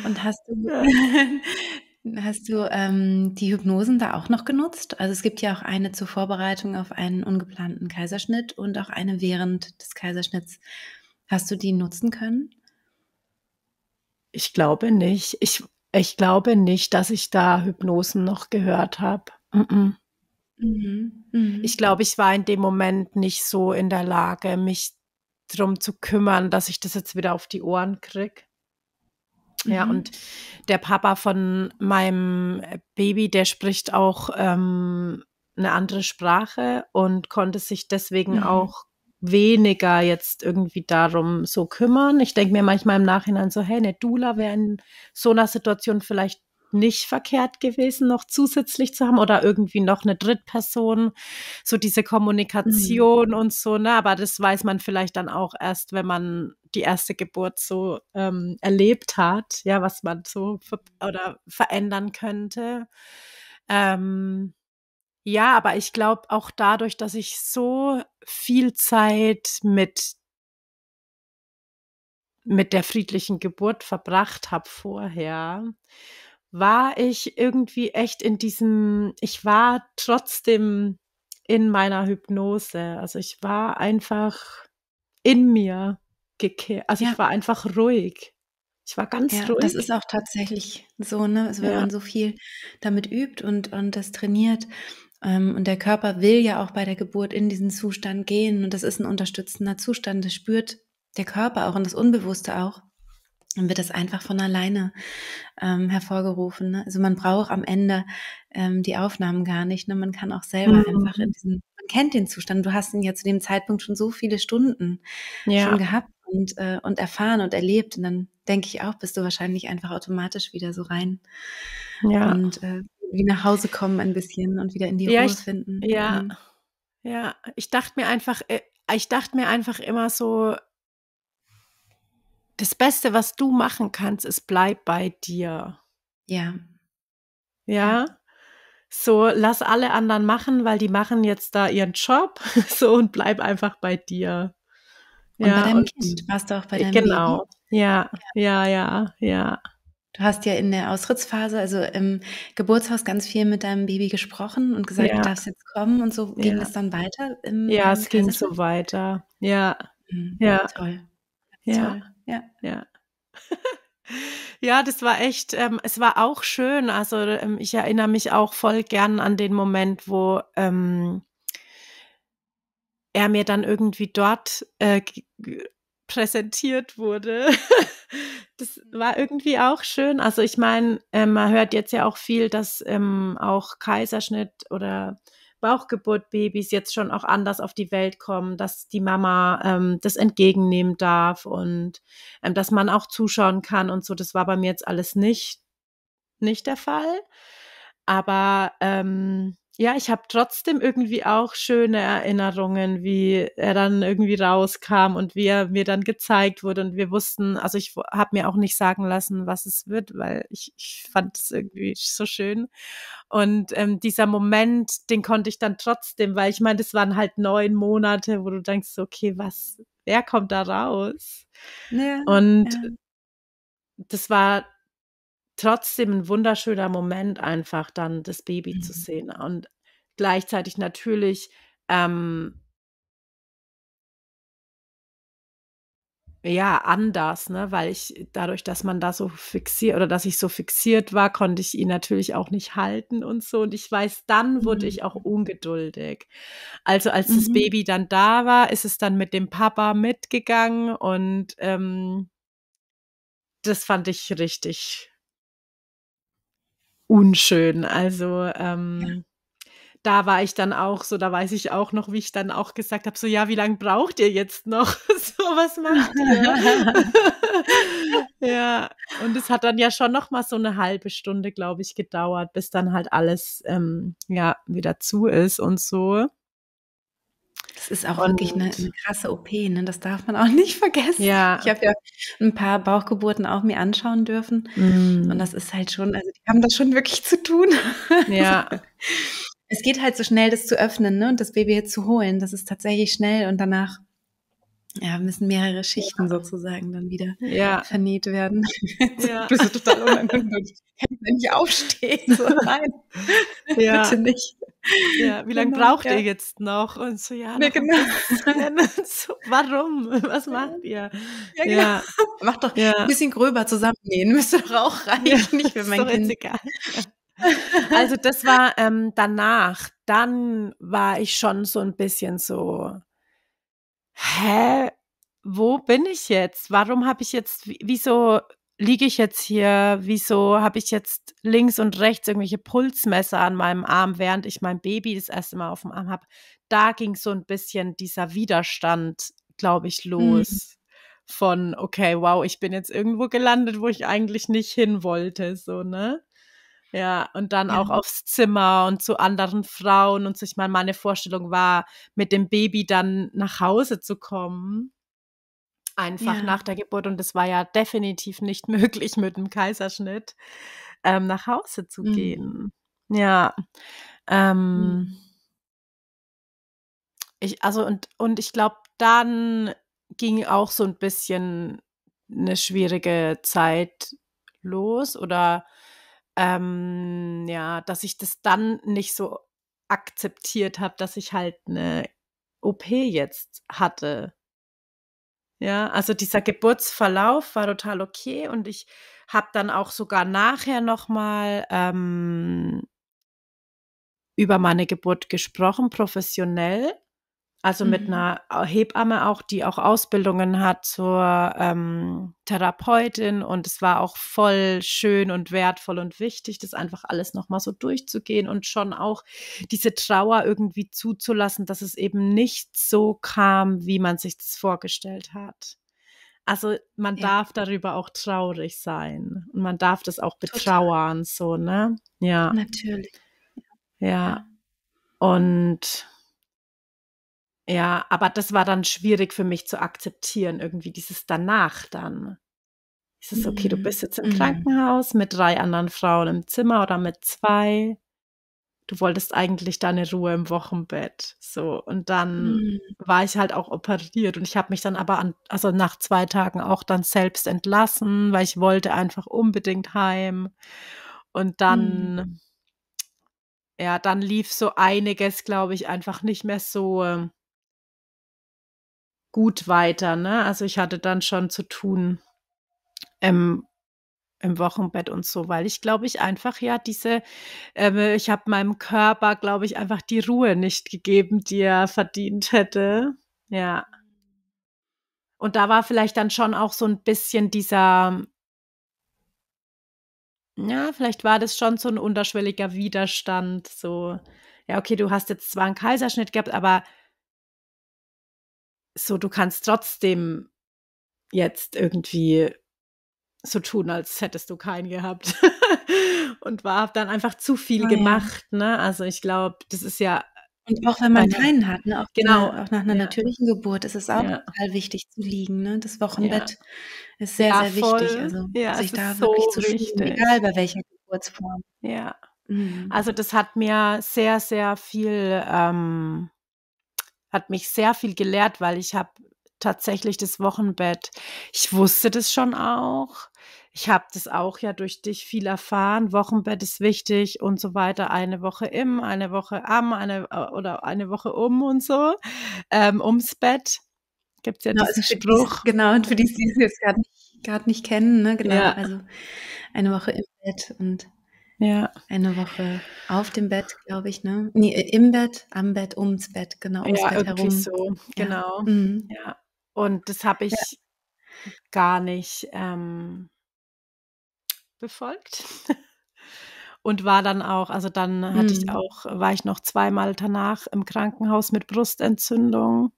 Und hast du, Hast du ähm, die Hypnosen da auch noch genutzt? Also es gibt ja auch eine zur Vorbereitung auf einen ungeplanten Kaiserschnitt und auch eine während des Kaiserschnitts. Hast du die nutzen können? Ich glaube nicht. Ich, ich glaube nicht, dass ich da Hypnosen noch gehört habe. Mm -mm. Mhm. Ich glaube, ich war in dem Moment nicht so in der Lage, mich darum zu kümmern, dass ich das jetzt wieder auf die Ohren kriege. Ja, mhm. und der Papa von meinem Baby, der spricht auch ähm, eine andere Sprache und konnte sich deswegen mhm. auch weniger jetzt irgendwie darum so kümmern. Ich denke mir manchmal im Nachhinein so, hey, eine Dula wäre in so einer Situation vielleicht nicht verkehrt gewesen, noch zusätzlich zu haben oder irgendwie noch eine Drittperson, so diese mhm. Kommunikation mhm. und so, ne? Aber das weiß man vielleicht dann auch erst, wenn man die erste Geburt so ähm, erlebt hat, ja, was man so ver oder verändern könnte. Ähm, ja, aber ich glaube auch dadurch, dass ich so viel Zeit mit mit der friedlichen Geburt verbracht habe vorher, war ich irgendwie echt in diesem, ich war trotzdem in meiner Hypnose. Also ich war einfach in mir gekehrt. Also ja. ich war einfach ruhig. Ich war ganz ja, ruhig. Das ist auch tatsächlich so, ne? Also wenn ja. man so viel damit übt und, und das trainiert. Ähm, und der Körper will ja auch bei der Geburt in diesen Zustand gehen. Und das ist ein unterstützender Zustand. Das spürt der Körper auch und das Unbewusste auch dann wird das einfach von alleine ähm, hervorgerufen. Ne? Also man braucht am Ende ähm, die Aufnahmen gar nicht. Ne? Man kann auch selber mhm. einfach in diesen, man kennt den Zustand. Du hast ihn ja zu dem Zeitpunkt schon so viele Stunden ja. schon gehabt und, äh, und erfahren und erlebt. Und dann denke ich auch, bist du wahrscheinlich einfach automatisch wieder so rein. Ja. Und äh, wie nach Hause kommen ein bisschen und wieder in die ja, Ruhe ich, finden. Ja. Mhm. ja. ich dachte mir einfach, äh, ich dachte mir einfach immer so, das Beste, was du machen kannst, ist bleib bei dir. Ja. Ja. So, lass alle anderen machen, weil die machen jetzt da ihren Job. So und bleib einfach bei dir. Ja, Und bei deinem und, Kind warst du auch bei äh, deinem Kind. Genau. Baby. Ja, ja, ja, ja. Du hast ja in der Ausrittsphase, also im Geburtshaus, ganz viel mit deinem Baby gesprochen und gesagt, ja. du darfst jetzt kommen und so ging ja. es dann weiter. Im, ja, es ging so weiter. Ja, mhm. ja. Toll. Ja, ja, ja. Ja, das war echt, ähm, es war auch schön. Also ähm, ich erinnere mich auch voll gern an den Moment, wo ähm, er mir dann irgendwie dort äh, präsentiert wurde. das mhm. war irgendwie auch schön. Also ich meine, äh, man hört jetzt ja auch viel, dass ähm, auch Kaiserschnitt oder Bauchgeburtbabys jetzt schon auch anders auf die Welt kommen, dass die Mama ähm, das entgegennehmen darf und ähm, dass man auch zuschauen kann und so. Das war bei mir jetzt alles nicht, nicht der Fall. Aber ähm, ja, ich habe trotzdem irgendwie auch schöne Erinnerungen, wie er dann irgendwie rauskam und wie er mir dann gezeigt wurde und wir wussten, also ich habe mir auch nicht sagen lassen, was es wird, weil ich, ich fand es irgendwie so schön. Und ähm, dieser Moment, den konnte ich dann trotzdem, weil ich meine, das waren halt neun Monate, wo du denkst, okay, was, wer kommt da raus? Ja, und ja. das war trotzdem ein wunderschöner Moment, einfach dann das Baby mhm. zu sehen. Und gleichzeitig natürlich, ähm, ja, anders, ne? Weil ich äh, dadurch, dass man da so fixiert oder dass ich so fixiert war, konnte ich ihn natürlich auch nicht halten und so. Und ich weiß, dann wurde mhm. ich auch ungeduldig. Also als mhm. das Baby dann da war, ist es dann mit dem Papa mitgegangen und ähm, das fand ich richtig unschön. Also ähm, da war ich dann auch so, da weiß ich auch noch, wie ich dann auch gesagt habe, so ja, wie lange braucht ihr jetzt noch? so, was macht ihr? ja, und es hat dann ja schon noch mal so eine halbe Stunde, glaube ich, gedauert, bis dann halt alles ähm, ja wieder zu ist und so. Das ist auch und, wirklich eine, eine, krasse OP, ne? das darf man auch nicht vergessen. Ja. Ich habe ja ein paar Bauchgeburten auch mir anschauen dürfen mm. und das ist halt schon, also die haben das schon wirklich zu tun. Ja. es geht halt so schnell, das zu öffnen ne? und das Baby jetzt zu holen. Das ist tatsächlich schnell und danach ja, müssen mehrere Schichten sozusagen dann wieder ja. vernäht werden. Ja. Du bist total unangenehm. Wenn ich aufstehe, so nein, ja. bitte nicht. Ja, wie lange genau, braucht ihr jetzt noch? Und so, ja, ja genau. so, warum? Was macht ihr? Ja, genau. Macht doch ein bisschen gröber zusammennähen, müsste doch auch reichen, nicht für mein Kind. Egal. Also das war ähm, danach, dann war ich schon so ein bisschen so, hä, wo bin ich jetzt? Warum habe ich jetzt, wieso liege ich jetzt hier? Wieso habe ich jetzt links und rechts irgendwelche Pulsmesser an meinem Arm, während ich mein Baby das erste Mal auf dem Arm habe? Da ging so ein bisschen dieser Widerstand, glaube ich, mhm. los. Mhm. Von, okay, wow, ich bin jetzt irgendwo gelandet, wo ich eigentlich nicht hin wollte, so, ne? Ja, und dann ja. auch aufs Zimmer und zu anderen Frauen und sich mal meine Vorstellung war, mit dem Baby dann nach Hause zu kommen. Einfach ja. nach der Geburt. Und es war ja definitiv nicht möglich, mit dem Kaiserschnitt ähm, nach Hause zu mhm. gehen. Ja. Ähm, mhm. Ich, also, und, und ich glaube, dann ging auch so ein bisschen eine schwierige Zeit los oder ähm, ja, dass ich das dann nicht so akzeptiert habe, dass ich halt eine OP jetzt hatte. Ja, also dieser Geburtsverlauf war total okay und ich habe dann auch sogar nachher nochmal ähm, über meine Geburt gesprochen, professionell. Also mhm. mit einer äh, Hebamme auch, die auch Ausbildungen hat zur ähm, Therapeutin. Und es war auch voll schön und wertvoll und wichtig, das einfach alles nochmal so durchzugehen und schon auch diese Trauer irgendwie zuzulassen, dass es eben nicht so kam, wie man sich das vorgestellt hat. Also man ja. darf darüber auch traurig sein und man darf das auch betrauern, Total. so, ne? Ja. Natürlich. Ja. ja. Und ja, aber das war dann schwierig für mich zu akzeptieren, irgendwie dieses danach dann. Ist Es okay, du mhm, bist jetzt im mhm. Krankenhaus mit drei anderen Frauen im Zimmer oder mit zwei. Du wolltest eigentlich deine Ruhe im Wochenbett. So, und dann mhm. war ich halt auch operiert und ich habe mich dann aber an, also nach zwei Tagen auch dann selbst entlassen, weil ich wollte einfach unbedingt heim. Und dann, mhm. ja, dann lief so einiges, glaube ich, einfach nicht mehr so ähm, gut weiter. Ne? Also ich hatte dann schon zu tun ähm, im Wochenbett und so, weil ich glaube ich einfach ja diese, ähm, ich habe meinem Körper glaube ich einfach die Ruhe nicht gegeben, die er verdient hätte. Ja. Und da war vielleicht dann schon auch so ein bisschen dieser, ja, vielleicht war das schon so ein unterschwelliger Widerstand, so, ja, okay, du hast jetzt zwar einen Kaiserschnitt gehabt, aber so, du kannst trotzdem jetzt irgendwie so tun, als hättest du keinen gehabt. und war dann einfach zu viel oh, gemacht. Ja. Ne? Also ich glaube, das ist ja. Und auch wenn man keinen hat, ne? auch, genau. Eine, auch nach einer ja. natürlichen Geburt ist es auch ja. total wichtig zu liegen. Ne? Das Wochenbett ist sehr, sehr voll. wichtig. Also sich da so wirklich zu schützen, egal bei welcher Geburtsform. Ja. Mhm. Also das hat mir sehr, sehr viel ähm, hat mich sehr viel gelehrt, weil ich habe tatsächlich das Wochenbett. Ich wusste das schon auch. Ich habe das auch ja durch dich viel erfahren. Wochenbett ist wichtig und so weiter. Eine Woche im, eine Woche am, eine äh, oder eine Woche um und so. Ähm, ums Bett gibt es ja genau, diesen also Spruch. Die, genau, und für die, die es jetzt gerade nicht, nicht kennen, ne? genau. Ja. Also eine Woche im Bett und ja. Eine Woche auf dem Bett, glaube ich, ne? Nee, im Bett, am Bett, ums Bett, genau, ums ja, Bett herum. so, genau. Ja. Mhm. ja. Und das habe ich ja. gar nicht ähm, befolgt. Und war dann auch, also dann mhm. hatte ich mhm. auch, war ich noch zweimal danach im Krankenhaus mit Brustentzündung.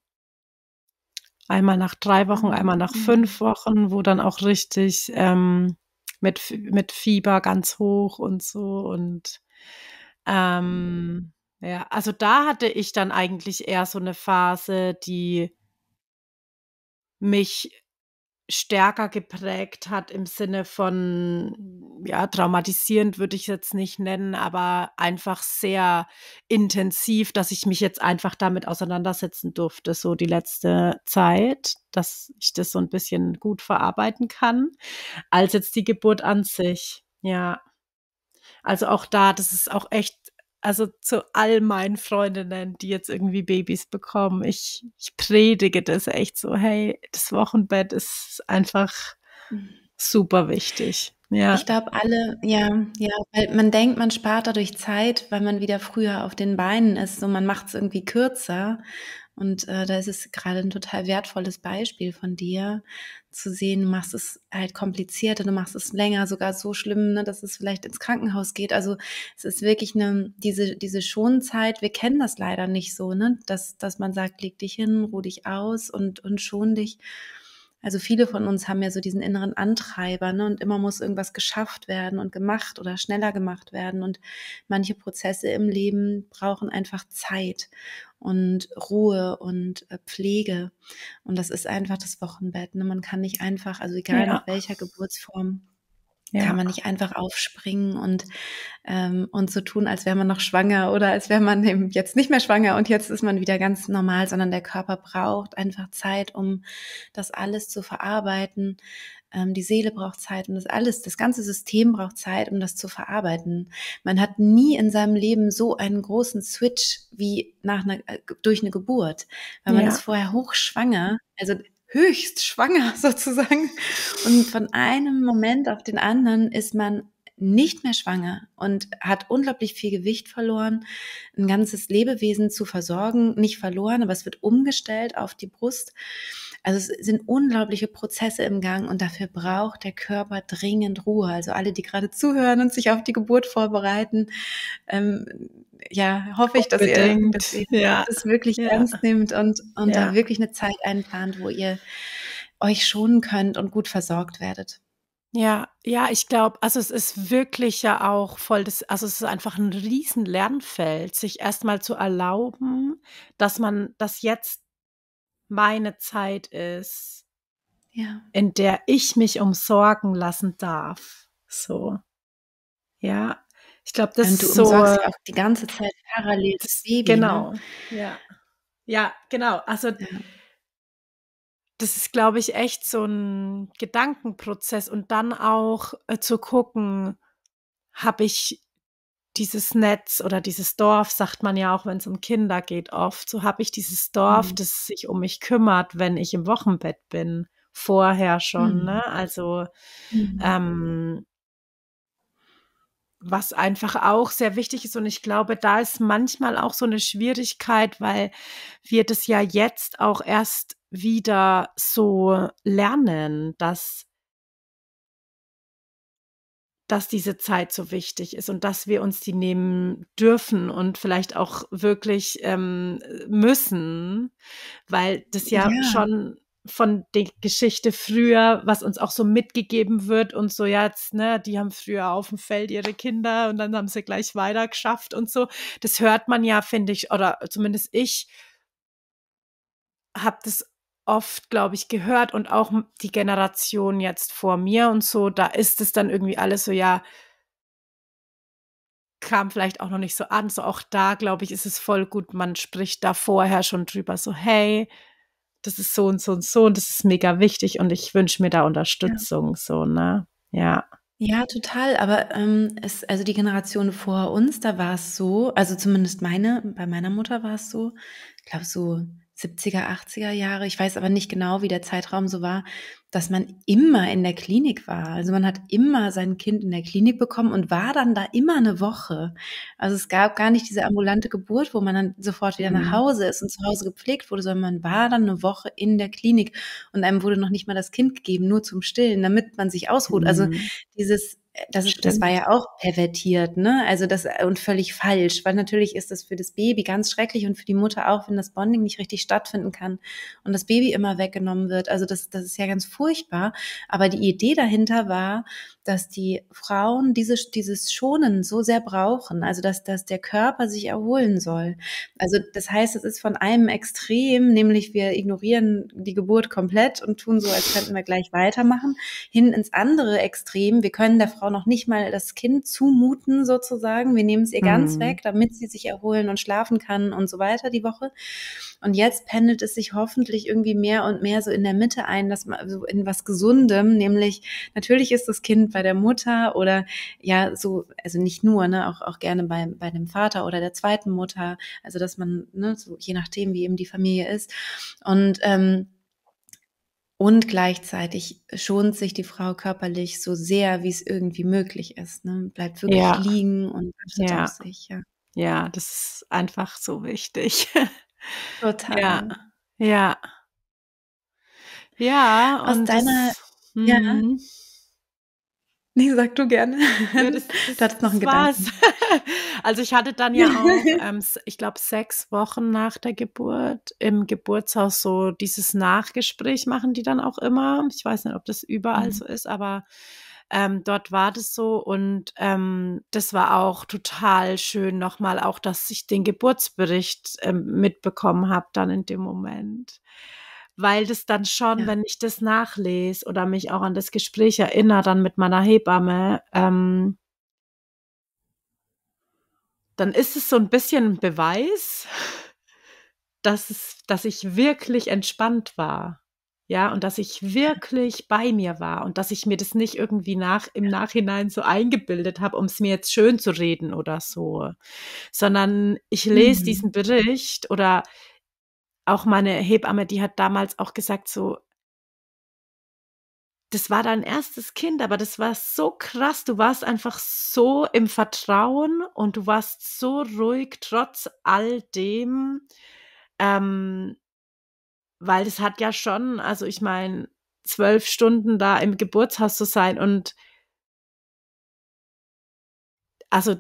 Einmal nach drei Wochen, einmal nach ah. fünf Wochen, wo dann auch richtig ähm, mit, mit Fieber ganz hoch und so. Und ähm, mhm. ja, also da hatte ich dann eigentlich eher so eine Phase, die mich stärker geprägt hat im Sinne von, ja, traumatisierend würde ich es jetzt nicht nennen, aber einfach sehr intensiv, dass ich mich jetzt einfach damit auseinandersetzen durfte, so die letzte Zeit, dass ich das so ein bisschen gut verarbeiten kann, als jetzt die Geburt an sich, ja. Also auch da, das ist auch echt also zu all meinen Freundinnen, die jetzt irgendwie Babys bekommen, ich, ich predige das echt so, hey, das Wochenbett ist einfach super wichtig. Ja. Ich glaube, alle, ja, ja, weil man denkt, man spart dadurch Zeit, weil man wieder früher auf den Beinen ist, so man macht es irgendwie kürzer. Und äh, da ist es gerade ein total wertvolles Beispiel von dir, zu sehen, du machst es halt komplizierter, du machst es länger, sogar so schlimm, ne, dass es vielleicht ins Krankenhaus geht. Also es ist wirklich eine, diese, diese Schonzeit, wir kennen das leider nicht so, ne? dass, dass man sagt, leg dich hin, ruh dich aus und, und schon dich. Also viele von uns haben ja so diesen inneren Antreiber ne? und immer muss irgendwas geschafft werden und gemacht oder schneller gemacht werden. Und manche Prozesse im Leben brauchen einfach Zeit und Ruhe und äh, Pflege. Und das ist einfach das Wochenbett. Ne? Man kann nicht einfach, also egal ja. mit welcher Geburtsform, ja. Kann man nicht einfach aufspringen und, ähm, und so tun, als wäre man noch schwanger oder als wäre man eben jetzt nicht mehr schwanger und jetzt ist man wieder ganz normal, sondern der Körper braucht einfach Zeit, um das alles zu verarbeiten. Ähm, die Seele braucht Zeit und das alles, das ganze System braucht Zeit, um das zu verarbeiten. Man hat nie in seinem Leben so einen großen Switch wie nach einer, äh, durch eine Geburt, weil man ja. ist vorher hochschwanger. Also höchst schwanger sozusagen. Und von einem Moment auf den anderen ist man nicht mehr schwanger und hat unglaublich viel Gewicht verloren, ein ganzes Lebewesen zu versorgen, nicht verloren, aber es wird umgestellt auf die Brust. Also es sind unglaubliche Prozesse im Gang und dafür braucht der Körper dringend Ruhe. Also alle, die gerade zuhören und sich auf die Geburt vorbereiten, ähm, ja, hoffe ich, dass ihr, dass ihr ja. das wirklich ja. ernst nehmt und, und ja. da wirklich eine Zeit einplant, wo ihr euch schonen könnt und gut versorgt werdet. Ja, ja, ich glaube, also es ist wirklich ja auch voll, das, also es ist einfach ein riesen Lernfeld, sich erstmal zu erlauben, dass man, dass jetzt meine Zeit ist, ja. in der ich mich umsorgen lassen darf. So. Ja, ich glaube, das ist so. ja auch die ganze Zeit parallel das Baby. Ne? Genau. Ja. ja, genau. Also, ja. das ist, glaube ich, echt so ein Gedankenprozess und dann auch äh, zu gucken, habe ich dieses Netz oder dieses Dorf, sagt man ja auch, wenn es um Kinder geht, oft. So habe ich dieses Dorf, mhm. das sich um mich kümmert, wenn ich im Wochenbett bin, vorher schon. Mhm. Ne? Also mhm. ähm, was einfach auch sehr wichtig ist. Und ich glaube, da ist manchmal auch so eine Schwierigkeit, weil wir das ja jetzt auch erst wieder so lernen, dass, dass diese Zeit so wichtig ist und dass wir uns die nehmen dürfen und vielleicht auch wirklich ähm, müssen, weil das ja, ja. schon von der Geschichte früher, was uns auch so mitgegeben wird und so jetzt, ne, die haben früher auf dem Feld ihre Kinder und dann haben sie gleich weiter geschafft und so. Das hört man ja, finde ich, oder zumindest ich habe das oft, glaube ich, gehört und auch die Generation jetzt vor mir und so, da ist es dann irgendwie alles so, ja, kam vielleicht auch noch nicht so an. So auch da, glaube ich, ist es voll gut, man spricht da vorher schon drüber, so, hey, das ist so und so und so und das ist mega wichtig und ich wünsche mir da Unterstützung, ja. so, ne? Ja. Ja, total. Aber ähm, es, also die Generation vor uns, da war es so, also zumindest meine, bei meiner Mutter war es so, ich glaube so 70er, 80er Jahre, ich weiß aber nicht genau, wie der Zeitraum so war, dass man immer in der Klinik war. Also man hat immer sein Kind in der Klinik bekommen und war dann da immer eine Woche. Also es gab gar nicht diese ambulante Geburt, wo man dann sofort wieder nach mhm. Hause ist und zu Hause gepflegt wurde, sondern man war dann eine Woche in der Klinik und einem wurde noch nicht mal das Kind gegeben, nur zum Stillen, damit man sich ausruht. Also mhm. dieses das, ist, das war ja auch pervertiert, ne? Also das und völlig falsch, weil natürlich ist das für das Baby ganz schrecklich und für die Mutter auch, wenn das Bonding nicht richtig stattfinden kann und das Baby immer weggenommen wird. Also das, das ist ja ganz furchtbar. Aber die Idee dahinter war, dass die Frauen dieses, dieses Schonen so sehr brauchen, also dass, dass der Körper sich erholen soll. Also das heißt, es ist von einem Extrem, nämlich wir ignorieren die Geburt komplett und tun so, als könnten wir gleich weitermachen, hin ins andere Extrem. Wir können der Frau noch nicht mal das Kind zumuten sozusagen. Wir nehmen es ihr ganz mhm. weg, damit sie sich erholen und schlafen kann und so weiter die Woche. Und jetzt pendelt es sich hoffentlich irgendwie mehr und mehr so in der Mitte ein, dass man so in was Gesundem, nämlich natürlich ist das Kind bei der Mutter oder ja, so, also nicht nur, ne, auch, auch gerne bei, bei dem Vater oder der zweiten Mutter. Also, dass man, ne, so je nachdem, wie eben die Familie ist. Und, ähm, und gleichzeitig schont sich die Frau körperlich so sehr, wie es irgendwie möglich ist. Ne? Bleibt wirklich ja. liegen und achtet ja. auf sich. Ja. ja, das ist einfach so wichtig. Total. Ja. Ja. Ja. Aus deiner. Das, ja. Mhm. Nee, sag du gerne. Ja, das, das, du hattest noch einen Gedanken. Also ich hatte dann ja auch, ähm, ich glaube, sechs Wochen nach der Geburt im Geburtshaus so dieses Nachgespräch machen die dann auch immer. Ich weiß nicht, ob das überall mhm. so ist, aber ähm, dort war das so und ähm, das war auch total schön nochmal, auch dass ich den Geburtsbericht ähm, mitbekommen habe dann in dem Moment. Weil das dann schon, ja. wenn ich das nachlese oder mich auch an das Gespräch erinnere, dann mit meiner Hebamme, ähm dann ist es so ein bisschen ein Beweis, dass, es, dass ich wirklich entspannt war. Ja, und dass ich wirklich bei mir war und dass ich mir das nicht irgendwie nach, im Nachhinein so eingebildet habe, um es mir jetzt schön zu reden oder so, sondern ich lese mhm. diesen Bericht oder auch meine Hebamme, die hat damals auch gesagt, so, das war dein erstes Kind, aber das war so krass. Du warst einfach so im Vertrauen und du warst so ruhig trotz all dem. Ähm, weil das hat ja schon, also ich meine, zwölf Stunden da im Geburtshaus zu sein und also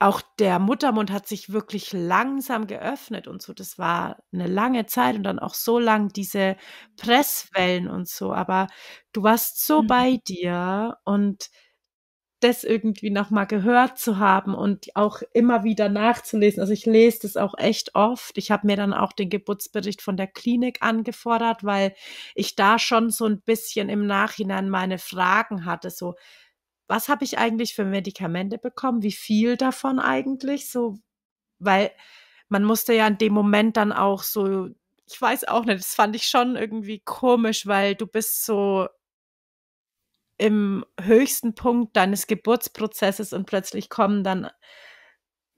auch der Muttermund hat sich wirklich langsam geöffnet und so. Das war eine lange Zeit und dann auch so lang diese mhm. Presswellen und so. Aber du warst so mhm. bei dir und das irgendwie nochmal gehört zu haben und auch immer wieder nachzulesen. Also ich lese das auch echt oft. Ich habe mir dann auch den Geburtsbericht von der Klinik angefordert, weil ich da schon so ein bisschen im Nachhinein meine Fragen hatte. So, was habe ich eigentlich für Medikamente bekommen? Wie viel davon eigentlich? So, weil man musste ja in dem Moment dann auch so, ich weiß auch nicht, das fand ich schon irgendwie komisch, weil du bist so im höchsten Punkt deines Geburtsprozesses und plötzlich kommen dann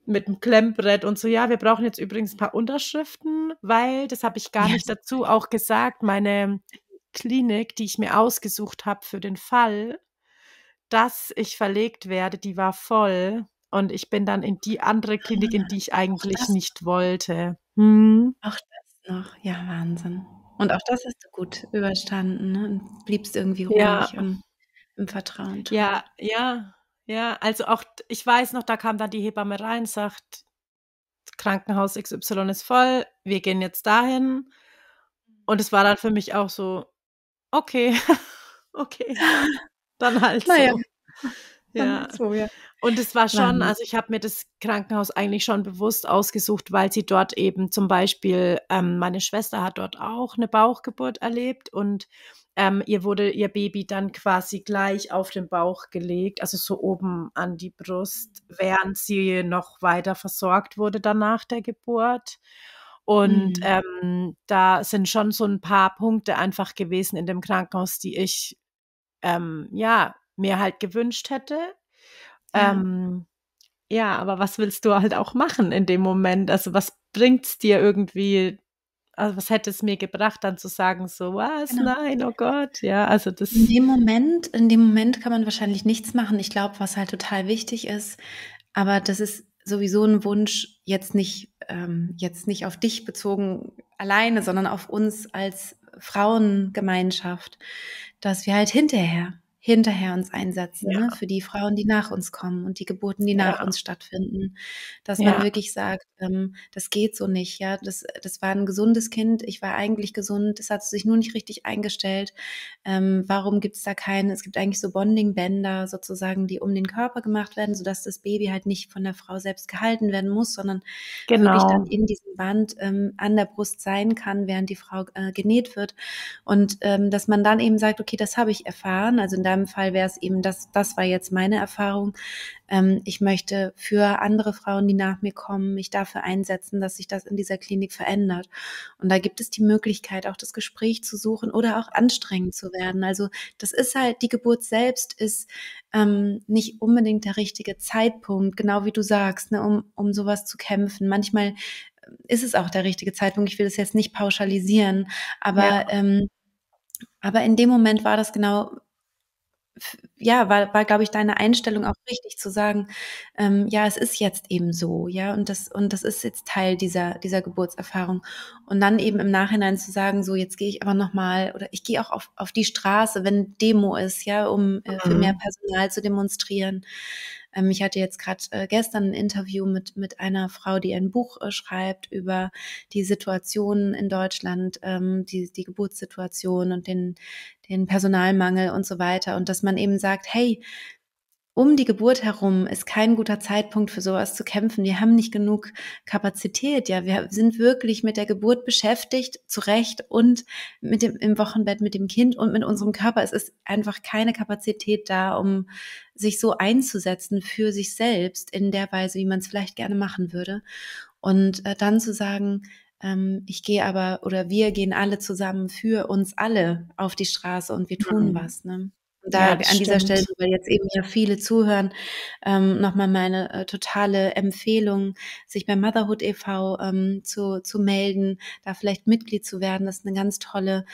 mit dem Klemmbrett und so, ja, wir brauchen jetzt übrigens ein paar Unterschriften, weil, das habe ich gar ja. nicht dazu auch gesagt, meine Klinik, die ich mir ausgesucht habe für den Fall, dass ich verlegt werde, die war voll und ich bin dann in die andere Klinik, in die ich ah. eigentlich nicht wollte. Hm? Auch das noch, ja, Wahnsinn. Und auch das hast du gut überstanden ne? und bliebst irgendwie ruhig. Ja. Und im Vertrauen Ja, ja, ja. Also auch, ich weiß noch, da kam dann die Hebamme rein, sagt, Krankenhaus XY ist voll, wir gehen jetzt dahin. Und es war dann für mich auch so, okay, okay, dann halt naja. so. Ja. Halt so, ja. Und es war schon, also ich habe mir das Krankenhaus eigentlich schon bewusst ausgesucht, weil sie dort eben zum Beispiel, ähm, meine Schwester hat dort auch eine Bauchgeburt erlebt und ähm, ihr wurde ihr Baby dann quasi gleich auf den Bauch gelegt, also so oben an die Brust, mhm. während sie noch weiter versorgt wurde danach der Geburt. Und mhm. ähm, da sind schon so ein paar Punkte einfach gewesen in dem Krankenhaus, die ich ähm, ja mir halt gewünscht hätte. Mhm. ja, aber was willst du halt auch machen in dem Moment? Also was bringt es dir irgendwie, also was hätte es mir gebracht, dann zu sagen, so was, genau. nein, oh Gott, ja, also das. In dem Moment, in dem Moment kann man wahrscheinlich nichts machen. Ich glaube, was halt total wichtig ist, aber das ist sowieso ein Wunsch, jetzt nicht, ähm, jetzt nicht auf dich bezogen alleine, sondern auf uns als Frauengemeinschaft, dass wir halt hinterher hinterher uns einsetzen, ne, ja. ne? für die Frauen, die nach uns kommen und die Geburten, die nach uns stattfinden. Dass ja. man wirklich sagt, ähm, das geht so nicht, ja, das, das war ein gesundes Kind, ich war eigentlich gesund, es hat sich nur nicht richtig eingestellt. Ähm, warum gibt es da keine? Es gibt eigentlich so Bonding-Bänder sozusagen, die um den Körper gemacht werden, sodass das Baby halt nicht von der Frau selbst gehalten werden muss, sondern genau. wirklich dann genau. in diesem Band ähm, an der Brust sein kann, während die Frau äh, genäht wird. Und ähm, dass man dann eben sagt, okay, das habe ich erfahren, also in deinem Fall wäre es eben, das, das war jetzt meine Erfahrung. Ähm, ich möchte für andere Frauen, die nach mir kommen, mich dafür einsetzen, dass sich das in dieser Klinik verändert. Und da gibt es die Möglichkeit, auch das Gespräch zu suchen oder auch anstrengend zu werden. Also das ist halt, die Geburt selbst ist ähm, nicht unbedingt der richtige Zeitpunkt, genau wie du sagst, ne, um, um sowas zu kämpfen. Manchmal äh, ist es auch der richtige Zeitpunkt. Ich will das jetzt nicht pauschalisieren, aber ja. ähm, aber in dem Moment war das genau ja, war, war glaube ich, deine Einstellung auch richtig zu sagen, ähm, ja, es ist jetzt eben so, ja, und das, und das ist jetzt Teil dieser, dieser Geburtserfahrung. Und dann eben im Nachhinein zu sagen, so, jetzt gehe ich aber nochmal oder ich gehe auch auf, auf die Straße, wenn Demo ist, ja, um äh, für mhm. mehr Personal zu demonstrieren. Ähm, ich hatte jetzt gerade äh, gestern ein Interview mit, mit einer Frau, die ein Buch äh, schreibt über die Situation in Deutschland, ähm, die, die Geburtssituation und den, den Personalmangel und so weiter. Und dass man eben sagt, hey, um die Geburt herum ist kein guter Zeitpunkt für sowas zu kämpfen. Wir haben nicht genug Kapazität. Ja, wir sind wirklich mit der Geburt beschäftigt, zu Recht und mit dem, im Wochenbett mit dem Kind und mit unserem Körper. Es ist einfach keine Kapazität da, um sich so einzusetzen für sich selbst in der Weise, wie man es vielleicht gerne machen würde. Und äh, dann zu sagen, ähm, ich gehe aber oder wir gehen alle zusammen für uns alle auf die Straße und wir tun mhm. was. Ne? da ja, an dieser Stelle, weil jetzt eben ja viele zuhören, ähm, nochmal meine äh, totale Empfehlung, sich bei Motherhood e.V. Ähm, zu, zu melden, da vielleicht Mitglied zu werden. Das ist eine ganz tolle,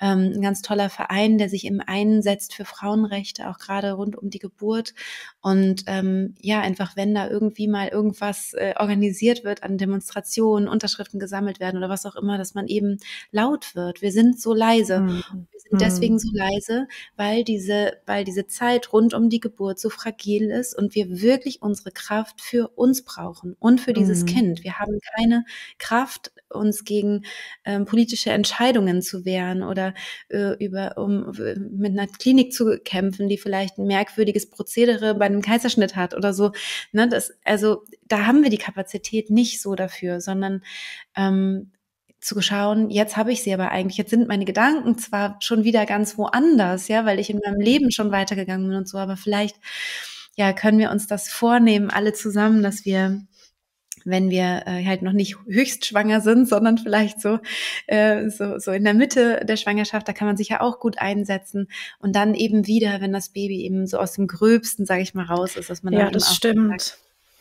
ähm, ein ganz toller Verein, der sich eben einsetzt für Frauenrechte, auch gerade rund um die Geburt. Und ähm, ja, einfach wenn da irgendwie mal irgendwas äh, organisiert wird an Demonstrationen, Unterschriften gesammelt werden oder was auch immer, dass man eben laut wird. Wir sind so leise. Mhm. Wir sind deswegen mhm. so leise, weil diese weil diese Zeit rund um die Geburt so fragil ist und wir wirklich unsere Kraft für uns brauchen und für dieses mhm. Kind. Wir haben keine Kraft, uns gegen ähm, politische Entscheidungen zu wehren oder äh, über, um mit einer Klinik zu kämpfen, die vielleicht ein merkwürdiges Prozedere bei einem Kaiserschnitt hat oder so. Ne, das, also da haben wir die Kapazität nicht so dafür, sondern ähm, zu schauen, jetzt habe ich sie aber eigentlich, jetzt sind meine Gedanken zwar schon wieder ganz woanders, ja, weil ich in meinem Leben schon weitergegangen bin und so, aber vielleicht, ja, können wir uns das vornehmen, alle zusammen, dass wir wenn wir äh, halt noch nicht höchst schwanger sind, sondern vielleicht so, äh, so, so in der Mitte der Schwangerschaft, da kann man sich ja auch gut einsetzen. Und dann eben wieder, wenn das Baby eben so aus dem Gröbsten, sage ich mal, raus ist, dass man ja, dann das eben auch stimmt. Sagt,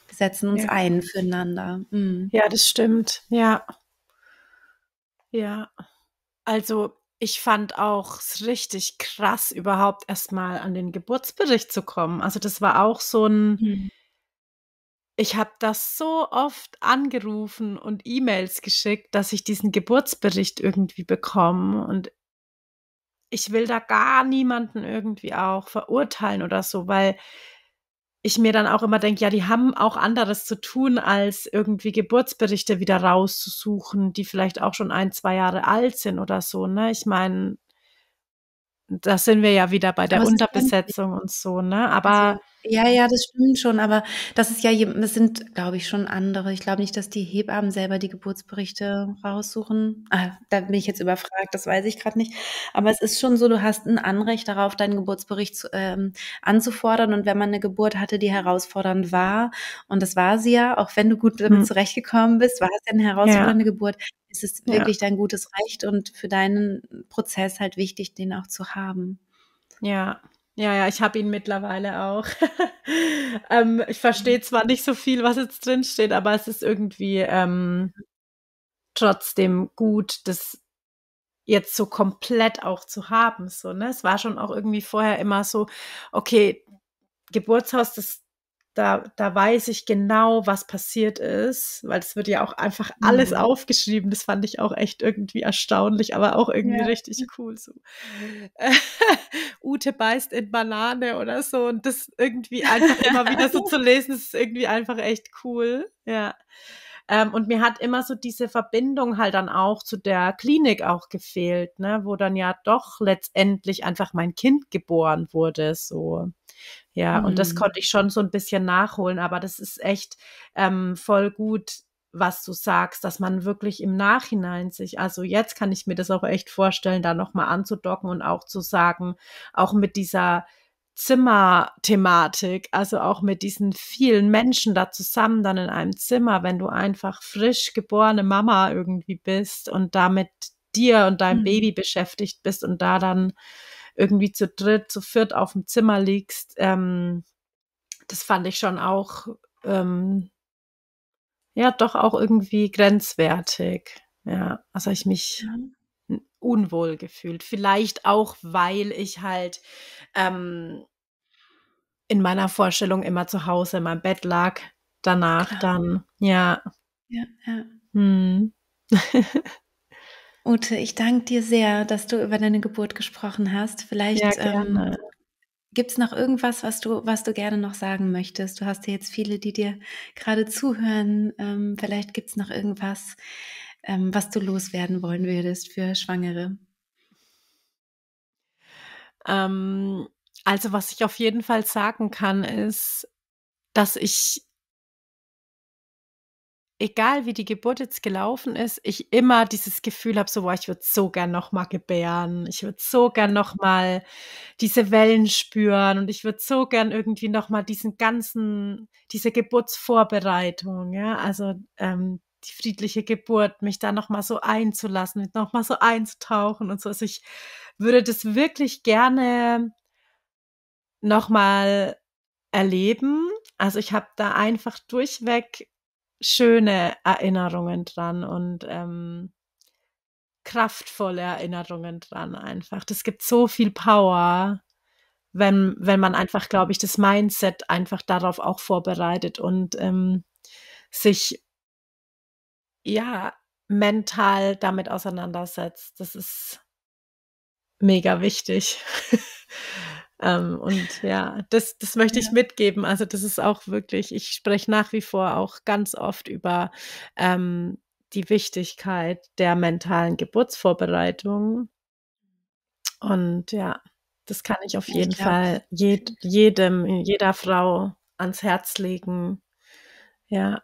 wir setzen uns ja. ein füreinander. Mhm. Ja, das stimmt. Ja, ja. Also, ich fand auch es richtig krass, überhaupt erstmal an den Geburtsbericht zu kommen. Also, das war auch so ein... Mhm. ich habe das so oft angerufen und E-Mails geschickt, dass ich diesen Geburtsbericht irgendwie bekomme und ich will da gar niemanden irgendwie auch verurteilen oder so, weil ich mir dann auch immer denke, ja, die haben auch anderes zu tun, als irgendwie Geburtsberichte wieder rauszusuchen, die vielleicht auch schon ein, zwei Jahre alt sind oder so. Ne? Ich meine, da sind wir ja wieder bei der Unterbesetzung und so, ne? Aber also ja, ja, das stimmt schon, aber das ist ja, je- das sind, glaube ich, schon andere. Ich glaube nicht, dass die Hebammen selber die Geburtsberichte raussuchen. Ah, da bin ich jetzt überfragt, das weiß ich gerade nicht. Aber es ist schon so, du hast ein Anrecht darauf, deinen Geburtsbericht zu, ähm, anzufordern. Und wenn man eine Geburt hatte, die herausfordernd war, und das war sie ja, auch wenn du gut damit Mhm. zurechtgekommen bist, war es ja eine Ja. herausfordernde Geburt, ist es Ja. wirklich dein gutes Recht und für deinen Prozess halt wichtig, den auch zu haben. Ja. Ja, ja, ich habe ihn mittlerweile auch. ähm, ich verstehe zwar nicht so viel, was jetzt drin steht, aber es ist irgendwie ähm, trotzdem gut, das jetzt so komplett auch zu haben. So, ne? Es war schon auch irgendwie vorher immer so, okay, Geburtshaus, das da, da weiß ich genau, was passiert ist, weil es wird ja auch einfach alles mhm. aufgeschrieben. Das fand ich auch echt irgendwie erstaunlich, aber auch irgendwie ja. richtig cool. So. Ute beißt in Banane oder so und das irgendwie einfach immer wieder so zu lesen, ist irgendwie einfach echt cool. Ja. Ähm, und mir hat immer so diese Verbindung halt dann auch zu der Klinik auch gefehlt, ne, wo dann ja doch letztendlich einfach mein Kind geboren wurde, so. Ja, mhm. und das mhm. konnte ich schon so ein bisschen nachholen, aber das ist echt ähm, voll gut, was du sagst, dass man wirklich im Nachhinein sich, also jetzt kann ich mir das auch echt vorstellen, da nochmal anzudocken und auch zu sagen, auch mit dieser Zimmerthematik, also auch mit diesen vielen Menschen da zusammen dann in einem Zimmer, wenn du einfach frisch geborene Mama irgendwie bist und damit dir und deinem mhm. Baby beschäftigt bist und da dann irgendwie zu dritt, zu viert auf dem Zimmer liegst. Ähm, das fand ich schon auch, ähm, ja, doch auch irgendwie grenzwertig. Ja, also ich mich mhm. unwohl gefühlt. Vielleicht auch, weil ich halt ähm, in meiner Vorstellung immer zu Hause in meinem Bett lag. Danach Klar. dann, ja. Ja, ja. Hm. Ute, ich danke dir sehr, dass du über deine Geburt gesprochen hast. Vielleicht ja, ähm, gibt es noch irgendwas, was du, was du gerne noch sagen möchtest. Du hast ja jetzt viele, die dir gerade zuhören. Ähm, vielleicht gibt es noch irgendwas, ähm, was du loswerden wollen würdest für Schwangere. Ähm, also was ich auf jeden Fall sagen kann, ist, dass ich egal wie die Geburt jetzt gelaufen ist, ich immer dieses Gefühl habe, so, boah, ich würde so gern nochmal gebären, ich würde so gern nochmal diese Wellen spüren und ich würde so gern irgendwie nochmal diesen ganzen, diese Geburtsvorbereitung, ja, also ähm, die friedliche Geburt, mich da nochmal so einzulassen, nochmal so einzutauchen und so. Also ich würde das wirklich gerne nochmal erleben. Also ich habe da einfach durchweg schöne Erinnerungen dran und ähm, kraftvolle Erinnerungen dran einfach. Das gibt so viel Power, wenn, wenn man einfach, glaube ich, das Mindset einfach darauf auch vorbereitet und ähm, sich ja mental damit auseinandersetzt. Das ist mega wichtig. Ähm, und ja, das, das möchte ich ja. mitgeben. Also das ist auch wirklich, ich spreche nach wie vor auch ganz oft über ähm, die Wichtigkeit der mentalen Geburtsvorbereitung. Und ja, das kann ich auf jeden ich Fall jed, jedem, jeder Frau ans Herz legen. Ja.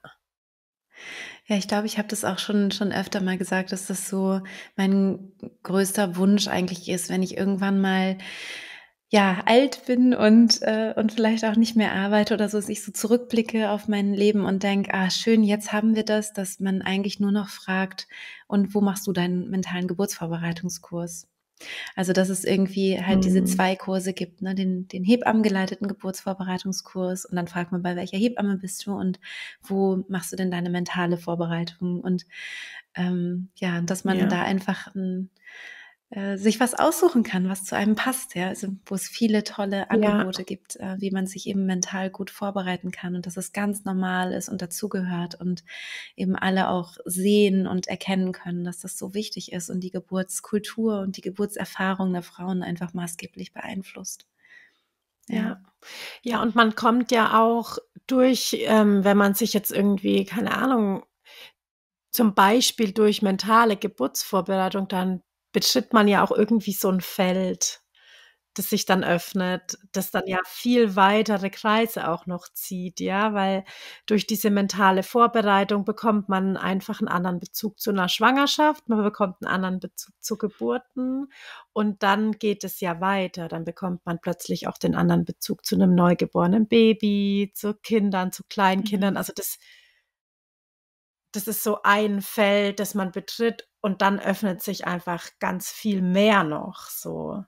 Ja, ich glaube, ich habe das auch schon, schon öfter mal gesagt, dass das so mein größter Wunsch eigentlich ist, wenn ich irgendwann mal ja, alt bin und, äh, und vielleicht auch nicht mehr arbeite oder so, dass ich so zurückblicke auf mein Leben und denke, ah, schön, jetzt haben wir das, dass man eigentlich nur noch fragt, und wo machst du deinen mentalen Geburtsvorbereitungskurs? Also, dass es irgendwie halt mhm. diese zwei Kurse gibt, ne? den, den Hebammen-geleiteten Geburtsvorbereitungskurs und dann fragt man, bei welcher Hebamme bist du und wo machst du denn deine mentale Vorbereitung? Und ähm, ja, dass man ja. da einfach ein, äh, sich was aussuchen kann, was zu einem passt, ja, also wo es viele tolle Angebote ja. gibt, äh, wie man sich eben mental gut vorbereiten kann und dass es ganz normal ist und dazugehört und eben alle auch sehen und erkennen können, dass das so wichtig ist und die Geburtskultur und die Geburtserfahrung der Frauen einfach maßgeblich beeinflusst. Ja. Ja, und man kommt ja auch durch, ähm, wenn man sich jetzt irgendwie, keine Ahnung, zum Beispiel durch mentale Geburtsvorbereitung dann betritt man ja auch irgendwie so ein Feld, das sich dann öffnet, das dann ja viel weitere Kreise auch noch zieht, ja, weil durch diese mentale Vorbereitung bekommt man einfach einen anderen Bezug zu einer Schwangerschaft, man bekommt einen anderen Bezug zu Geburten und dann geht es ja weiter, dann bekommt man plötzlich auch den anderen Bezug zu einem neugeborenen Baby, zu Kindern, zu Kleinkindern, mhm. also das das ist so ein Feld, das man betritt und dann öffnet sich einfach ganz viel mehr noch so.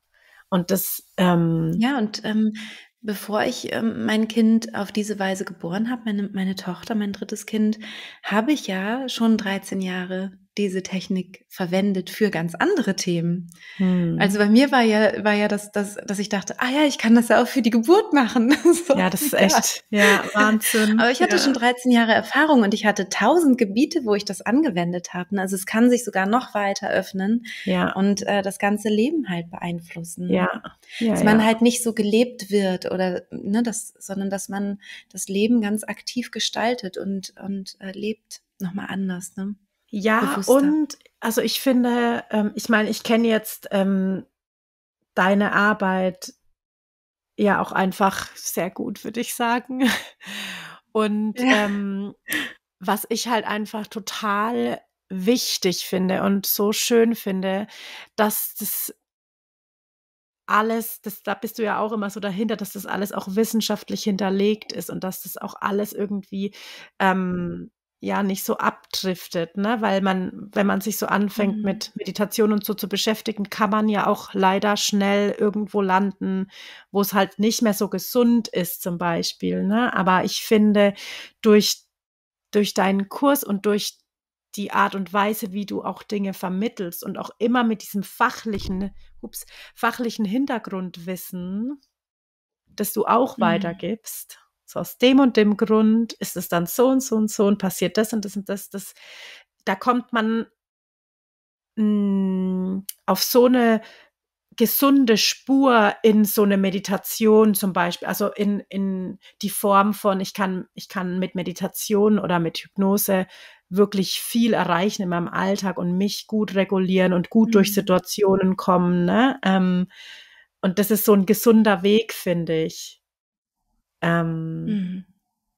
Und das. Ähm, ja, und ähm, bevor ich ähm, mein Kind auf diese Weise geboren habe, meine, meine Tochter, mein drittes Kind, habe ich ja schon 13 Jahre diese Technik verwendet für ganz andere Themen. Hm. Also bei mir war ja, war ja das, das, dass ich dachte, ah ja, ich kann das ja auch für die Geburt machen. so, ja, das ist echt, ja, ja Wahnsinn. Aber ich hatte ja. schon 13 Jahre Erfahrung und ich hatte tausend Gebiete, wo ich das angewendet habe. Also es kann sich sogar noch weiter öffnen ja. und äh, das ganze Leben halt beeinflussen. Ja. ja dass man halt nicht so gelebt wird oder, ne, das, sondern dass man das Leben ganz aktiv gestaltet und, und äh, lebt nochmal anders, ne? Ja, bewusster. und also ich finde, ähm, ich meine, ich kenne jetzt ähm, deine Arbeit ja auch einfach sehr gut, würde ich sagen. Und ja. ähm, was ich halt einfach total wichtig finde und so schön finde, dass das alles, das, da bist du ja auch immer so dahinter, dass das alles auch wissenschaftlich hinterlegt ist und dass das auch alles irgendwie ähm, ja nicht so abdriftet, ne? Weil man, wenn man sich so anfängt mhm. mit Meditation und so zu beschäftigen, kann man ja auch leider schnell irgendwo landen, wo es halt nicht mehr so gesund ist, zum Beispiel. Ne? Aber ich finde, durch, durch deinen Kurs und durch die Art und Weise, wie du auch Dinge vermittelst und auch immer mit diesem fachlichen, ups, fachlichen Hintergrundwissen, das du auch mhm. weitergibst, so aus dem und dem Grund ist es dann so und so und so und passiert das und das und das. das da kommt man mh, hm, auf so eine gesunde Spur in so eine Meditation zum Beispiel, also in, in die Form von, ich kann, ich kann mit Meditation oder mit Hypnose wirklich viel erreichen in meinem Alltag und mich gut regulieren und gut mhm. durch Situationen kommen. Ne? Ähm, und das ist so ein gesunder Weg, finde ich ähm, mhm.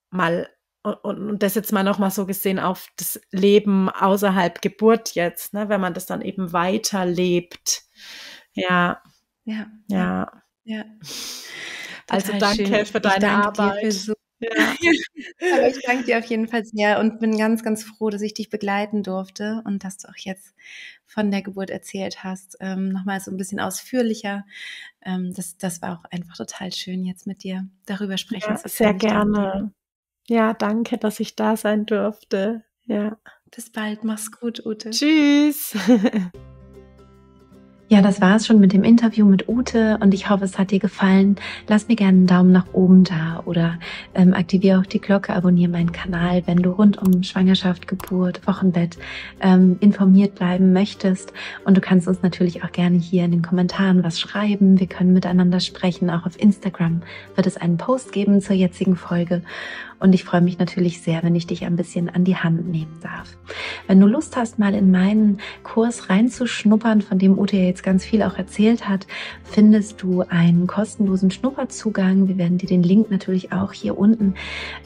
mal und, und, das jetzt mal noch mal so gesehen auf das Leben außerhalb Geburt jetzt, ne, wenn man das dann eben weiterlebt. Ja. Ja. Ja. ja. Also danke schön. für deine ich danke Arbeit. Dir für so Ja. Aber ich danke dir auf jeden Fall sehr und bin ganz, ganz froh, dass ich dich begleiten durfte und dass du auch jetzt von der Geburt erzählt hast. Ähm, nochmal so ein bisschen ausführlicher. Ähm, das, das war auch einfach total schön, jetzt mit dir darüber sprechen ja, zu können. Sehr gerne. Ja, danke, dass ich da sein durfte. Ja. Bis bald. Mach's gut, Ute. Tschüss. Ja, das war es schon mit dem Interview mit Ute und ich hoffe, es hat dir gefallen. Lass mir gerne einen Daumen nach oben da oder ähm, aktiviere auch die Glocke, abonniere meinen Kanal, wenn du rund um Schwangerschaft, Geburt, Wochenbett ähm, informiert bleiben möchtest. Und du kannst uns natürlich auch gerne hier in den Kommentaren was schreiben. Wir können miteinander sprechen. Auch auf Instagram wird es einen Post geben zur jetzigen Folge. Und ich freue mich natürlich sehr, wenn ich dich ein bisschen an die Hand nehmen darf. Wenn du Lust hast, mal in meinen Kurs reinzuschnuppern, von dem Ute ja jetzt ganz viel auch erzählt hat, findest du einen kostenlosen Schnupperzugang. Wir werden dir den Link natürlich auch hier unten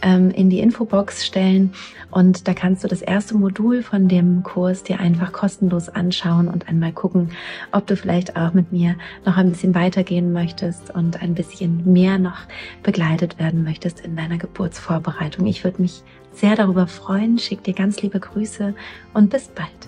ähm, in die Infobox stellen. Und da kannst du das erste Modul von dem Kurs dir einfach kostenlos anschauen und einmal gucken, ob du vielleicht auch mit mir noch ein bisschen weitergehen möchtest und ein bisschen mehr noch begleitet werden möchtest in deiner Geburtsvorbereitung. Vorbereitung. Ich würde mich sehr darüber freuen. Schick dir ganz liebe Grüße und bis bald.